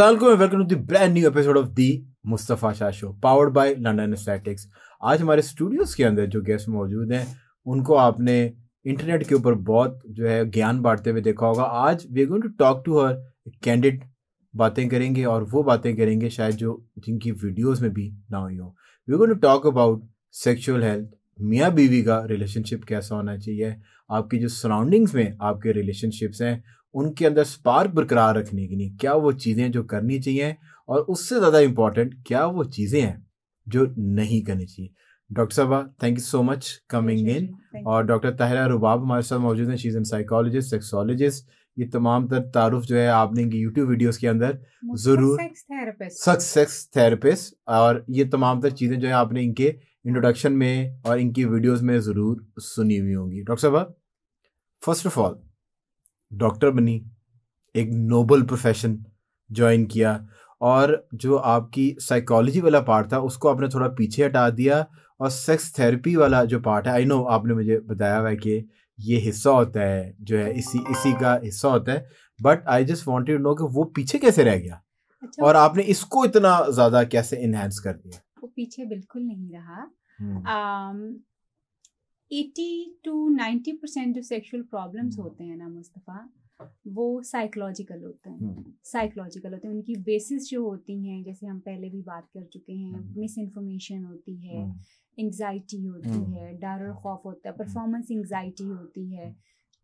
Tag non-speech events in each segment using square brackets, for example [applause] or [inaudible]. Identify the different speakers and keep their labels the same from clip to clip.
Speaker 1: Aslam welcome to the brand new episode of the Mustafa Shah show powered by London aesthetics आज हमारे Studios के अंदर जो गेस्ट मौजूद हैं उनको आपने इंटरनेट के ऊपर बहुत जो है ज्ञान बांटते हुए देखा होगा आज we going to talk to हर कैंडिड बातें करेंगे और वो बातें करेंगे शायद जो जिनकी वीडियोज़ में भी ना हुई हो we going to talk about sexual health मियाँ बीवी का रिलेशनशिप कैसा होना चाहिए आपकी जो सराउंडिंग्स में आपके रिलेशनशिप्स हैं उनके अंदर स्पार्क बरकरार रखने के लिए क्या वो चीज़ें जो करनी चाहिए और उससे ज़्यादा इम्पॉर्टेंट क्या वो चीज़ें हैं जो नहीं करनी चाहिए डॉक्टर साहबा thank you so much coming in और डॉक्टर ताहरा रुबाब हमारे साथ मौजूद हैं शीज साइकोलॉजिस्ट सेक्सोलॉजिस्ट ये तमाम तर तारुफ जो है आपने इनकी यूट्यूब वीडियोस के अंदर ज़रूर सक्स सेक्स थेरेपिस्ट और ये तमाम तर चीज़ें जो है आपने इनके इंट्रोडक्शन में और इनकी वीडियोस में ज़रूर सुनी हुई होंगी डॉक्टर साहबा फर्स्ट ऑफ ऑल डॉक्टर बनी एक नोबल प्रोफेशन ज्वाइन किया और जो आपकी साइकोलॉजी वाला पार्ट था उसको आपने थोड़ा पीछे हटा दिया और सेक्स थेरेपी वाला जो पार्ट है आई नो आपने मुझे बताया हुआ है कि ये हिस्सा होता है जो है इसी इसी का हिस्सा होता है but I just wanted know कि वो पीछे कैसे रह गया अच्छा। और आपने इसको इतना ज़्यादा कैसे इन्हेंस कर दिया
Speaker 2: वो पीछे बिल्कुल नहीं रहा हम्म। एटी टू नाइन्टी परसेंट जो सेक्सुअल प्रॉब्लम्स हम्म। होते हैं ना मुस्तफ़ा वो साइकोलॉजिकल होते हैं साइकोलॉजिकल हम्म। होते हैं उनकी बेसिस जो होती हैं जैसे हम पहले भी बात कर चुके हैं मिस इन्फॉर्मेशन होती है एंग्जाइटी हम्म। होती है डर और खौफ होता है परफॉर्मेंस एंग्जाइटी होती है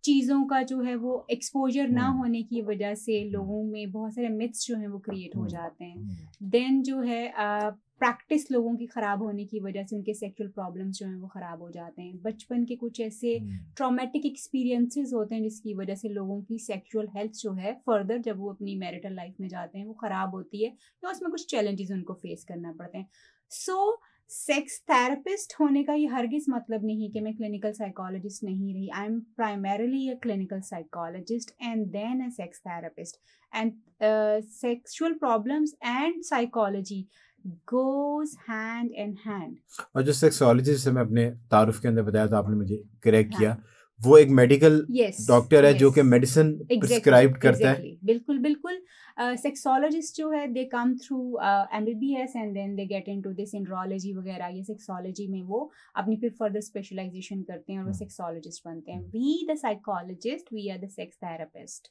Speaker 2: चीज़ों का जो है वो एक्सपोजर ना होने की वजह से लोगों में बहुत सारे मिथ्स जो हैं वो क्रिएट हो जाते हैं देन जो है प्रैक्टिस लोगों की ख़राब होने की वजह से उनके सेक्सुअल प्रॉब्लम्स जो हैं वो ख़राब हो जाते हैं बचपन के कुछ ऐसे ट्रॉमेटिक हम्म। एक्सपीरियंसेस होते हैं जिसकी वजह से लोगों की सेक्सुअल हेल्थ जो है फर्दर जब वो अपनी मैरिटल लाइफ में जाते हैं वो ख़राब होती है तो उसमें कुछ चैलेंजेस उनको फेस करना पड़ते हैं सो so, सेक्स थेरेपिस्ट होने का ये हरगिज मतलब नहीं कि मैं क्लिनिकल साइकोलॉजिस्ट नहीं रही I am primarily a clinical psychologist and then a sex therapist and sexual problems and psychology goes hand in hand.
Speaker 1: और जो सेक्सोलॉजी से मैं अपने तारुफ के अंदर बताया था आपने मुझे करेक्ट हाँ. किया वो एक मेडिकल yes, डॉक्टर है yes. जो कि मेडिसिन प्रिस्क्राइब करता exactly. है
Speaker 2: बिल्कुल बिल्कुल सेक्सोलॉजिस्ट uh, जो है they come through M B B S and then they get into this andrology वगैरह ये सेक्सोलॉजी में वो अपनी फिर फर्दर स्पेशलाइजेशन करते हैं और वो सेक्सोलॉजिस्ट हाँ। बनते हैं we the psychologist we are the sex therapist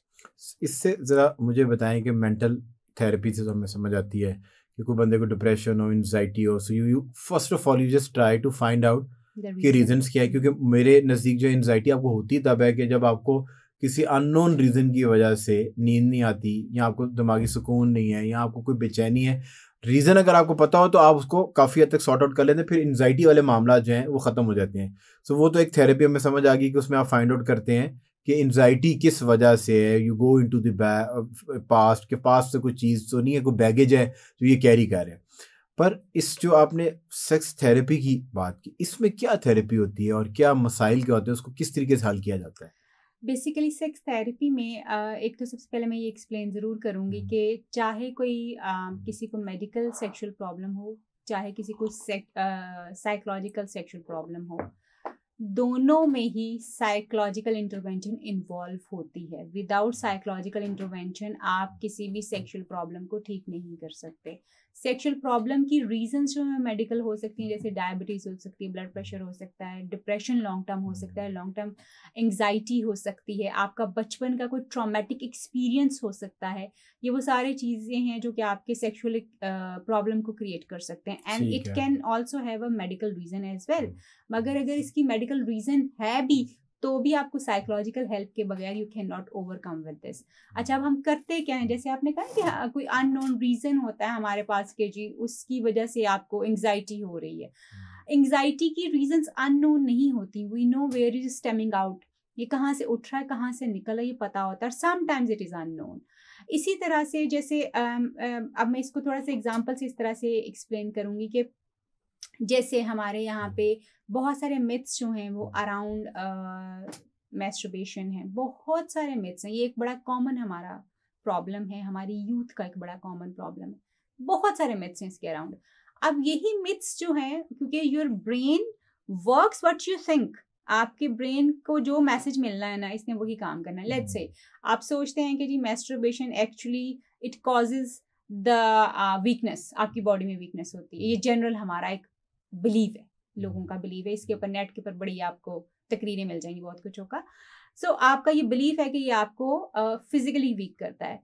Speaker 1: इससे ज़रा मुझे बताएं कि मेंटल थेरेपी से तो हमें समझ आती है कि कोई बंदे को डिप्रेशन हो एनजाइटी हो so you you first of all you just try to find out कि रीज़न क्या है क्योंकि मेरे नज़दीक जो एनजाइटी आपको होती तब है कि जब आपको किसी अननोन रीज़न की वजह से नींद नहीं आती या आपको दिमागी सुकून नहीं है या आपको कोई बेचैनी है रीज़न अगर आपको पता हो तो आप उसको काफ़ी हद तक सॉर्ट आउट कर लेते हैं फिर एनजाइटी वाले मामला जो हैं वो ख़त्म हो जाते हैं सो so, वो तो एक थेरेपी हमें समझ आ गई कि उसमें आप फाइंड आउट करते हैं कि एनजाइटी किस वजह से है you go into past के पास से कोई चीज़ तो नहीं है कोई बैगेज है जो तो ये कैरी कर रहे हैं पर इस जो आपने सेक्स थेरेपी की बात की इसमें क्या थेरेपी होती है और क्या मसाइल क्या होते हैं उसको किस तरीके से हल किया जाता है
Speaker 2: बेसिकली सेक्स थेरेपी में एक तो सबसे पहले मैं ये एक्सप्लेन ज़रूर करूँगी हम्म। कि चाहे कोई किसी को मेडिकल सेक्शुअल प्रॉब्लम हो चाहे किसी को साइकोलॉजिकल सेक्शुअल प्रॉब्लम हो दोनों में ही साइकोलॉजिकल इंटरवेंशन इन्वॉल्व होती है विदाउट साइकोलॉजिकल इंटरवेंशन आप किसी भी सेक्सुअल प्रॉब्लम को ठीक नहीं कर सकते सेक्सुअल प्रॉब्लम की रीजन जो है मेडिकल हो सकती हैं जैसे डायबिटीज हो सकती है ब्लड प्रेशर हो सकता है डिप्रेशन लॉन्ग टर्म हो सकता है लॉन्ग टर्म एंगजाइटी हो सकती है आपका बचपन का कोई ट्रॉमेटिक एक्सपीरियंस हो सकता है ये वो सारे चीज़ें हैं जो कि आपके सेक्शुअल प्रॉब्लम को क्रिएट कर सकते हैं and it can also have a medical reason as well मगर अगर हम्म। इसकी मेडिकल रीज़न है भी तो भी आपको साइकोलॉजिकल हेल्प के बगैर you can not overcome with this अच्छा अब हम करते क्या हैं जैसे आपने कहा कि हाँ, कोई अननोन रीज़न होता है हमारे पास के जी उसकी वजह से आपको एंगजाइटी हो रही है एंग्जाइटी हाँ। की रीजंस अननोन नहीं होती we know where is stemming out ये कहाँ से उठ रहा है कहाँ से निकल रहा है ये पता होता है समटाइम्स इट इज़ अननोन इसी तरह से जैसे अब मैं इसको थोड़ा सा एग्जाम्पल से इस तरह से एक्सप्लेन करूंगी कि जैसे हमारे यहाँ हाँ। पे बहुत सारे मिथ्स जो हैं वो अराउंड मैस्ट्रबेशन है बहुत सारे मिथ्स हैं ये एक बड़ा कॉमन हमारा प्रॉब्लम है हमारी यूथ का एक बड़ा कॉमन प्रॉब्लम है बहुत सारे मिथ्स हैं इसके अराउंड अब यही मिथ्स जो हैं क्योंकि your brain works what you think आपके ब्रेन को जो मैसेज मिलना है ना इसने वही काम करना है लेट्स हम्म। से आप सोचते हैं कि जी masturbation actually it causes the weakness आपकी बॉडी में वीकनेस होती है ये जनरल हमारा एक बिलीव है लोगों हम्म। का बिलीव है इसके ऊपर नेट के ऊपर बड़ी आपको तकरीरें मिल जाएंगी बहुत कुछ होगा सो so, आपका ये बिलीफ है कि ये आपको फिजिकली uh, वीक करता है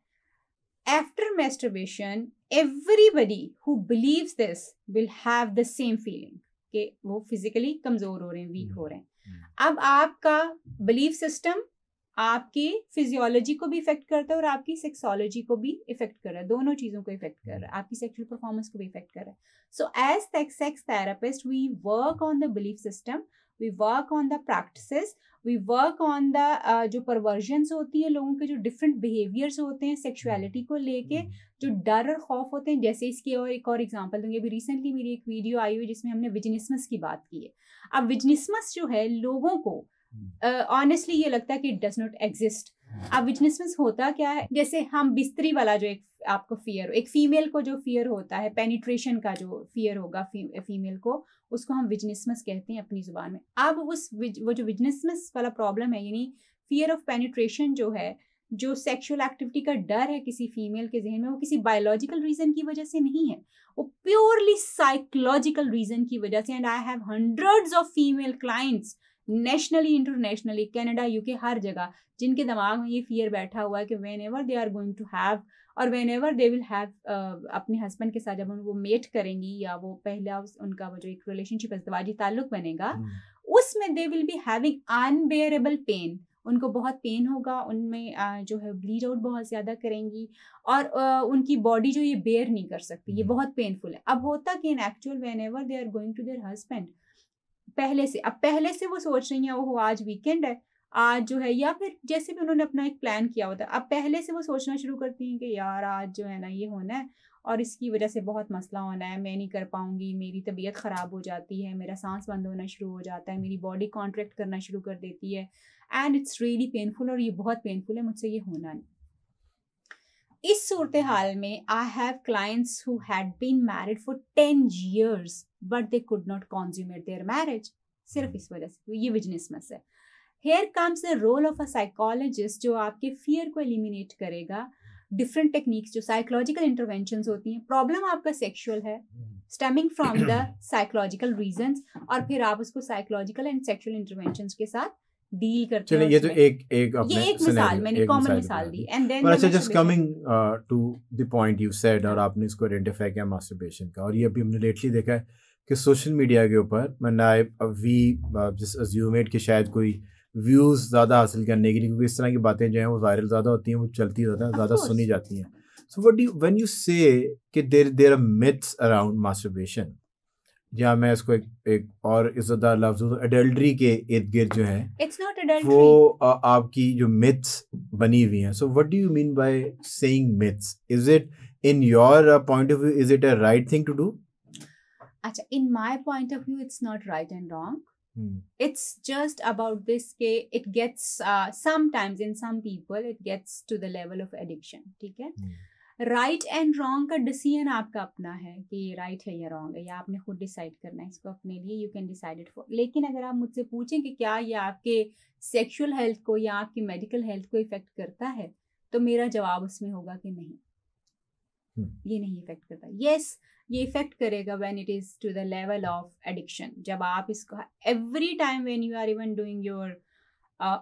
Speaker 2: after masturbation everybody who believe this will have the same feeling कि वो फिजिकली कमज़ोर हो रहे हैं वीक हो हम्म। रहे हैं हम्म। अब आपका बिलीफ सिस्टम आपके फिजियोलॉजी को भी इफेक्ट करता है और आपकी सेक्सोलॉजी को भी इफेक्ट कर रहा है दोनों चीज़ों को इफेक्ट कर रहा है हम्म। आपकी सेक्सुअल परफॉर्मेंस को भी इफेक्ट कर रहा है so as sex therapist we work on the belief system we work on the practices we work on the जो परवर्जन्स होती है लोगों के जो डिफरेंट बिहेवियर्स होते हैं सेक्सुअलिटी हम्म। को लेके हम्म। जो डर और खौफ होते हैं जैसे इसके और एक और एग्जाम्पल दूंगी अभी रिसेंटली मेरी एक वीडियो आई हुई जिसमें हमने विजनिसमस की बात की है अब विजनिसमस जो है लोगों को ऑनेस्टली uh, ये लगता है कि इट डज नॉट एग्जिस्ट अब विचनेसनेस होता क्या है जैसे हम बिस्तरी वाला जो एक आपको फियर एक फीमेल को जो फियर होता है पेनिट्रेशन का जो फियर होगा फी, फीमेल को उसको हम विजनेसमस कहते हैं अपनी जुबान में अब उस विज, वो जो विजनेसमस वाला प्रॉब्लम है यानी फियर ऑफ पेनिट्रेशन जो है जो सेक्सुअल एक्टिविटी का डर है किसी फीमेल के जहन में वो किसी बायोलॉजिकल रीजन की वजह से नहीं है वो प्योरली साइकोलॉजिकल रीजन की वजह से and I have hundreds of female clients nationally internationally Canada UK हर जगह जिनके दिमाग में ये फियर बैठा हुआ है कि whenever they are going to have और whenever they will have अपने हस्बैंड के साथ जब वो मेट करेंगी या वो पहला उनका वो जो एक रिलेशनशिप अजवाजी ताल्लुक बनेगा हम्म। उसमें they will be having unbearable pain उनको बहुत पेन होगा उनमें जो है ब्लीड आउट बहुत ज़्यादा करेंगी और उनकी बॉडी जो ये बेयर नहीं कर सकती ये हम्म। बहुत पेनफुल है अब होता कि in actual whenever they are going to their husband पहले से अब पहले से वो सोच रही हैं वो आज वीकेंड है आज जो है या फिर जैसे भी उन्होंने अपना एक प्लान किया होता है अब पहले से वो सोचना शुरू करती हैं कि यार आज जो है ना ये होना है और इसकी वजह से बहुत मसला होना है मैं नहीं कर पाऊंगी मेरी तबीयत ख़राब हो जाती है मेरा सांस बंद होना शुरू हो जाता है मेरी बॉडी कॉन्ट्रैक्ट करना शुरू कर देती है एंड इट्स रियली पेनफुल और ये बहुत पेनफुल है मुझसे ये होना नहीं इस सूरत हाल में I have clients who had been married for ten years but they could not consummate their marriage सिर्फ hmm. इस वजह से ये बिजनेस मस है here comes the role of a psychologist जो आपके फियर को एलिमिनेट करेगा डिफरेंट टेक्निक्स जो साइकोलॉजिकल इंटरवेंशन होती हैं प्रॉब्लम आपका सेक्शुअल है stemming from the psychological reason और फिर आप उसको साइकोलॉजिकल एंड सेक्शुअल इंटरवेंशन के साथ डील करते हैं ये तो एक एक अपने ये एक मिसाल मैंने कॉमन मिसाल दी एंड देन अच्छा just coming
Speaker 1: to the point you said और आपने इसको आइडेंटिफाई किया मास्टरबेशन का और ये अभी हमने लेटली देखा है कि सोशल मीडिया के ऊपर मैं मैंने वी जिस अज्यूमेट कि शायद कोई व्यूज़ ज़्यादा हासिल करने के लिए क्योंकि इस तरह की बातें जो हैं वो वायरल ज़्यादा होती हैं वो चलती ज़्यादा ज़्यादा सुनी जाती हैं so what you want you say there there are myths around masturbation या मैं इसको एक, एक और इज्जतदार लफ्ज तो एडल्ट्री के इर्द गिर्द जो है इट्स
Speaker 2: नॉट एडल्ट्री वो
Speaker 1: आ, आपकी जो मिथ्स बनी हुई हैं so what do you mean by saying myths is it in your point of view is it a right thing to do
Speaker 2: अच्छा in my point of view it's not right and wrong it's just about this के it gets sometimes in some people it gets to the level of addiction ठीक है hmm. Right and wrong का decision आपका अपना है कि ये right right है या रॉन्ग है या आपने खुद डिसाइड करना है इसको अपने लिए you can decide it for लेकिन अगर आप मुझसे पूछें कि क्या ये आपके सेक्शुअल हेल्थ को या आपकी मेडिकल हेल्थ को इफेक्ट करता है तो मेरा जवाब उसमें होगा कि नहीं hmm. ये नहीं इफेक्ट करता यस yes, ये इफेक्ट करेगा when it is to the level of addiction जब आप इसको every time when you are even doing your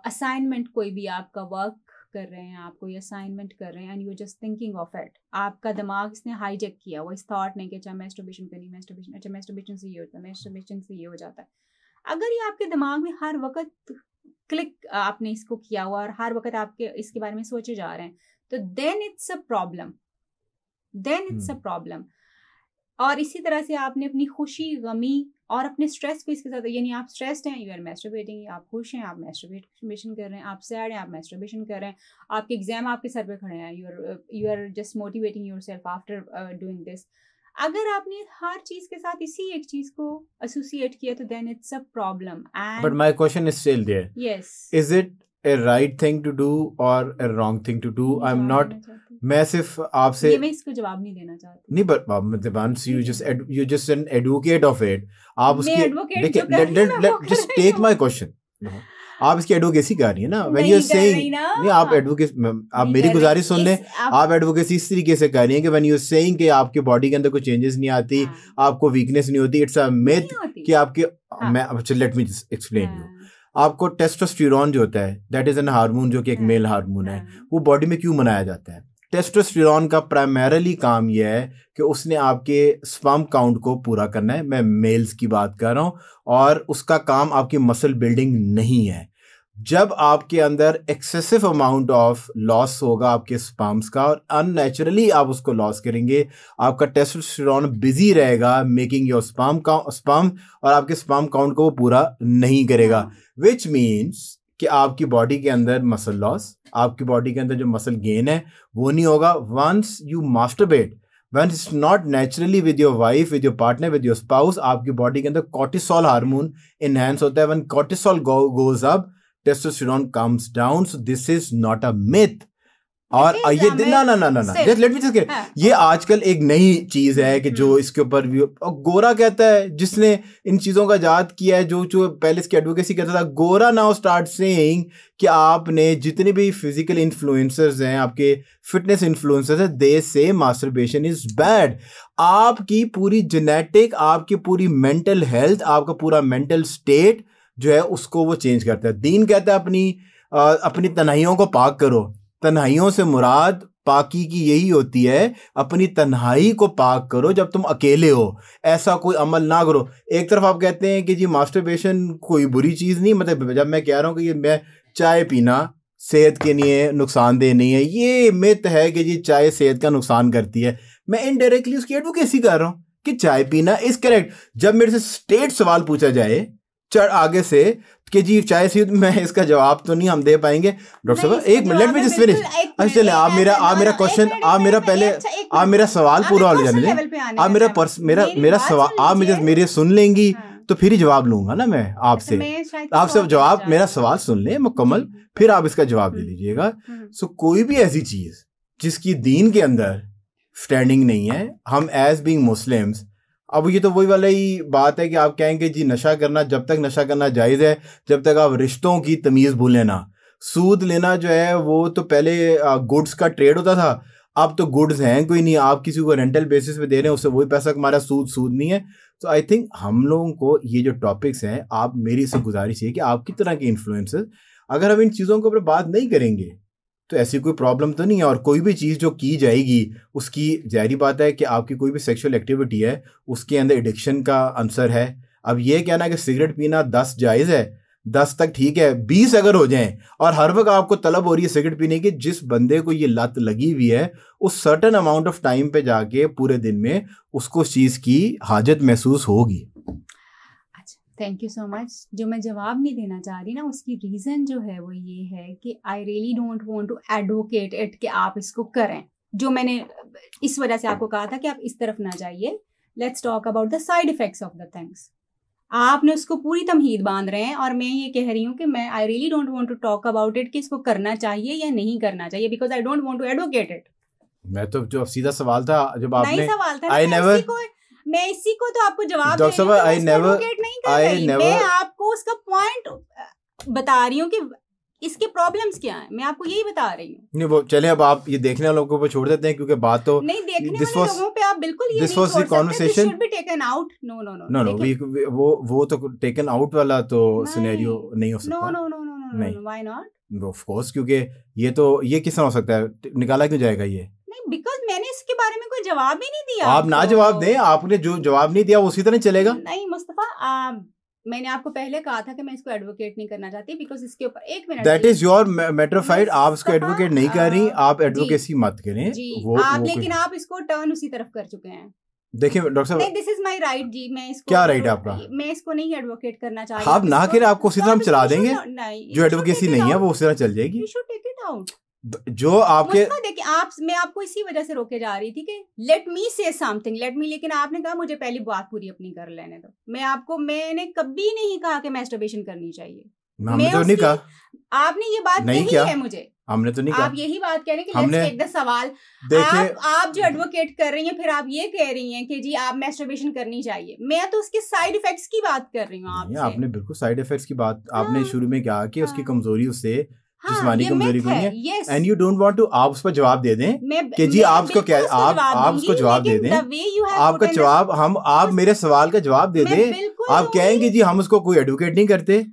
Speaker 2: assignment कोई भी आपका वर्क कर रहे हैं आप कोई असाइनमेंट कर रहे हैं and you just thinking of it आपका दिमाग इसने हाईजेक किया वो इस थॉट ने कि अच्छा मेस्टोबेशन करनी मेस्टोबेशन अच्छा मेस्टोबेशन से ये होता है मेस्टोबेशन से ये हो जाता है अगर ये आपके दिमाग में हर वक्त क्लिक आपने इसको किया हुआ और हर वक्त आपके इसके बारे में सोचे जा रहे हैं तो then it's a problem then it's a problem और इसी तरह से आपने अपनी खुशी गमी और अपने स्ट्रेस को इसके साथ यानी आप स्ट्रेस्ड हैं यू आर मैस्ट्रोबेटिंग आप खुश हैं आप मैस्ट्रोबेशन कर रहे हैं आप सैड हैं आप मैस्ट्रोबेशन कर रहे हैं आपके एग्जाम आपके सर पर खड़े हैं you are you are just motivating yourself after doing this अगर आपने हर चीज के साथ इसी एक चीज को एसोसिएट किया तो then it's a problem and but
Speaker 1: my question is still there yes is it a right thing to do और a wrong thing to do I am not मैं सिर्फ आपसे
Speaker 2: जवाब नहीं देना
Speaker 1: चाहती नहीं but you just you just an advocate of it आप उसकी जस्ट टेक माय क्वेश्चन आप इसकी एडवोकेसी कर रही है ना वेन यू आर सेइंग नहीं आप एडवोकेस आप मेरी गुजारिश सुन लें आप एडवोकेसी इस तरीके से कर रही है कि वेन यू आर सेइंग कि आपके बॉडी के अंदर कोई चेंजेस नहीं आती हाँ। आपको वीकनेस नहीं होती इट्स अ मिथ कि आपके हाँ। मैं लेट मी एक्सप्लेन यू आपको टेस्टोस्टिरॉन जो होता है दैट इज़ एन हार्मोन जो कि एक मेल हार्मोन है हाँ। वो बॉडी में क्यों मनाया जाता है टेस्टोस्टेरॉन का प्राइमरली काम यह है कि उसने आपके स्पर्म काउंट को पूरा करना है मैं मेल्स की बात कर रहा हूँ और उसका काम आपकी मसल बिल्डिंग नहीं है जब आपके अंदर एक्सेसिव अमाउंट ऑफ लॉस होगा आपके स्पाम्स का और अननेचुरली आप उसको लॉस करेंगे आपका टेस्टोस्टेरोन बिजी रहेगा मेकिंग योर स्पाम स्पाम और आपके स्पाम काउंट को वो पूरा नहीं करेगा विच हाँ। मीन्स कि आपकी बॉडी के अंदर मसल लॉस आपकी बॉडी के अंदर जो मसल गेन है वो नहीं होगा once you masturbate when it's not naturally with your wife with your partner with your spouse आपकी बॉडी के अंदर कॉर्टिसोल हार्मोन इन्हेंस होता है when cortisol goes up testosterone comes down. So this is not a myth. और ये ना ना ना ना ना जस्ट लेट मी जस्ट ये आजकल एक नई चीज है कि जो हम्म। इसके ऊपर भी गोरा कहता है जिसने इन चीजों का जात किया है जो जो पहले इसकी एडवोकेसी करता था गोरा नाउ स्टार्ट सेइंग कि आपने जितने भी फिजिकल इन्फ्लुएंसर्स हैं आपके फिटनेस इन्फ्लुएंसर्स हैं दे से मास्टरबेशन इज बैड आपकी पूरी जेनेटिक आपकी पूरी मेंटल हेल्थ आपका पूरा मेंटल स्टेट जो है उसको वो चेंज करता है दीन कहता है अपनी आ, अपनी तनाइयों को पाक करो तनाइयों से मुराद पाकी की यही होती है अपनी तन्हाई को पाक करो जब तुम अकेले हो ऐसा कोई अमल ना करो एक तरफ आप कहते हैं कि जी मास्टरबेशन कोई बुरी चीज़ नहीं मतलब जब मैं कह रहा हूँ कि ये मैं चाय पीना सेहत के लिए नुकसानदेह नहीं है ये मित है कि जी चाय सेहत का नुकसान करती है मैं इनडायरेक्टली उसकी एडवोकेसी कर रहा हूँ कि चाय पीना इज करेक्ट जब मेरे से स्टेट सवाल पूछा जाए चढ़ आगे से कि जी चाहे सी मैं इसका जवाब तो नहीं हम दे पाएंगे डॉक्टर साहब एक minute let me just finish अच्छा चले आप मेरा आप मेरा क्वेश्चन आप मेरा पहले आप मेरा सवाल पूरा हो जाने आप मेरा पर्स मेरा मेरा सवाल आप मुझे मेरे सुन लेंगी हाँ। तो फिर ही जवाब लूंगा ना मैं आपसे अच्छा, तो आपसे तो जवाब मेरा सवाल सुन लें मुकम्मल फिर आप इसका जवाब दे लीजिएगा हम्म, हम्म, हम्म। सो कोई भी ऐसी चीज जिसकी दीन के अंदर स्टैंडिंग नहीं है हम एज बींग मुस्लिम्स अब ये तो वही वाला ही बात है कि आप कहेंगे जी नशा करना जब तक नशा करना जायज़ है जब तक आप रिश्तों की तमीज़ भूलें ना सूद लेना जो है वो तो पहले गुड्स का ट्रेड होता था अब तो गुड्स हैं कोई नहीं आप किसी को रेंटल बेसिस पे दे रहे हैं उससे वही पैसा हमारा सूद सूद नहीं है तो आई थिंक हम लोगों को ये जो टॉपिक्स हैं आप मेरी से गुजारिश है कि आप किस तरह के इन्फ्लुएंसेस अगर हम इन चीज़ों के ऊपर बात नहीं करेंगे तो ऐसी कोई प्रॉब्लम तो नहीं है और कोई भी चीज़ जो की जाएगी उसकी जहरी बात है कि आपकी कोई भी सेक्सुअल एक्टिविटी है उसके अंदर एडिक्शन का आंसर है अब ये कहना कि सिगरेट पीना दस जायज़ है दस तक ठीक है बीस अगर हो जाएं और हर वक्त आपको तलब हो रही है सिगरेट पीने की जिस बंदे को ये लत लगी हुई है उस सर्टन अमाउंट ऑफ टाइम पे जाके पूरे दिन में उसको उस चीज़ की हाजत महसूस होगी
Speaker 2: थैंक यू सो मच जो मैं जवाब नहीं देना चाह रही ना उसकी रीज़न जो है वो ये है कि I really don't want to advocate it कि आप इसको करें जो मैंने इस वजह से आपको कहा था कि आप इस तरफ ना जाइए let's talk about the side effects of the things आपने उसको पूरी तमहीद बांध रहे हैं और मैं ये कह रही हूँ कि मैं I really don't want to talk about it कि इसको करना चाहिए या नहीं करना चाहिए because I don't want to advocate it
Speaker 1: मैं तो जो सीधा सवाल था जब आपने सवाल था आई नेवर
Speaker 2: मैं इसी को तो आपको जवाब डॉक्टर साहब आई नेवर आई नेवर मैं आपको उसका पॉइंट बता रही हूँ कि इसके प्रॉब्लम्स क्या हैं मैं आपको यही बता रही हूँ
Speaker 1: नहीं वो चले अब आप ये देखने वालों ऊपर छोड़ देते हैं क्योंकि बात तो नहीं
Speaker 2: देखने वाले लोगों पे आप बिल्कुल
Speaker 1: ये वो वो तो टेकन आउट वाला तो सिनेरियो नहीं हो सकता
Speaker 2: no no no no no why not
Speaker 1: of course क्योंकि ये तो ये किस तरह हो सकता है निकाला क्यों जाएगा ये
Speaker 2: बिकॉज मैंने इसके बारे में कोई जवाब ही नहीं दिया आप ना जवाब तो
Speaker 1: दें आपने जो जवाब नहीं दिया उसी तरह चलेगा
Speaker 2: नहीं मुस्तफा आ, मैंने आपको पहले कहा था कि मैं इसको एडवोकेट नहीं करना चाहती बिकॉज इसके ऊपर एक minute that is
Speaker 1: your matter fight आप इसको एडवोकेट नहीं कर रही आप एडवोकेसी मत करें जी वो, आप वो लेकिन
Speaker 2: आप इसको टर्न उसी तरफ कर चुके हैं
Speaker 1: देखिए डॉक्टर साहब
Speaker 2: दिस इज माय राइट जी मैं इसको क्या राइट है आपका मैं इसको नहीं एडवोकेट करना चाहती आप ना करें आपको उसी तरह हम चला देंगे जो एडवोकेसी नहीं है
Speaker 1: वो उसी तरह चल जाएगी जो आपके देखिए
Speaker 2: आप मैं आपको इसी वजह से रोके जा रही थी कि लेट मी से समथिंग लेट मी लेकिन आपने कहा मुझे पहली बात पूरी अपनी कर लेने दो मैं आपको मैंने कभी नहीं कहा कि मैस्टरबेशन करनी चाहिए
Speaker 1: हमने तो नहीं कहा
Speaker 2: आपने ये बात नहीं कही है मुझे
Speaker 1: हमने तो नहीं कहा आप यही
Speaker 2: बात कह रहे हैं कि हमने एक सवाल देखे... आप, आप जो एडवोकेट कर रही हैं फिर आप ये कह रही हैं कि जी आप मैस्टरबेशन करनी चाहिए मैं तो उसके साइड इफेक्ट्स की बात कर रही हूँ
Speaker 1: आपने बिल्कुल साइड इफेक्ट्स की बात आपने हाँ। शुरू में कहा कि उसकी हाँ। कमजोरी उससे जिसमानी हाँ, कमजोरी हुई है and you don't want to आप उस पर जवाब दे दें कि जी आपको क्या आप आप उसको जवाब दे दें आपका जवाब हम आप मेरे सवाल का जवाब दे दें आप कहेंगे जी हम उसको कोई एडवोकेट नहीं करते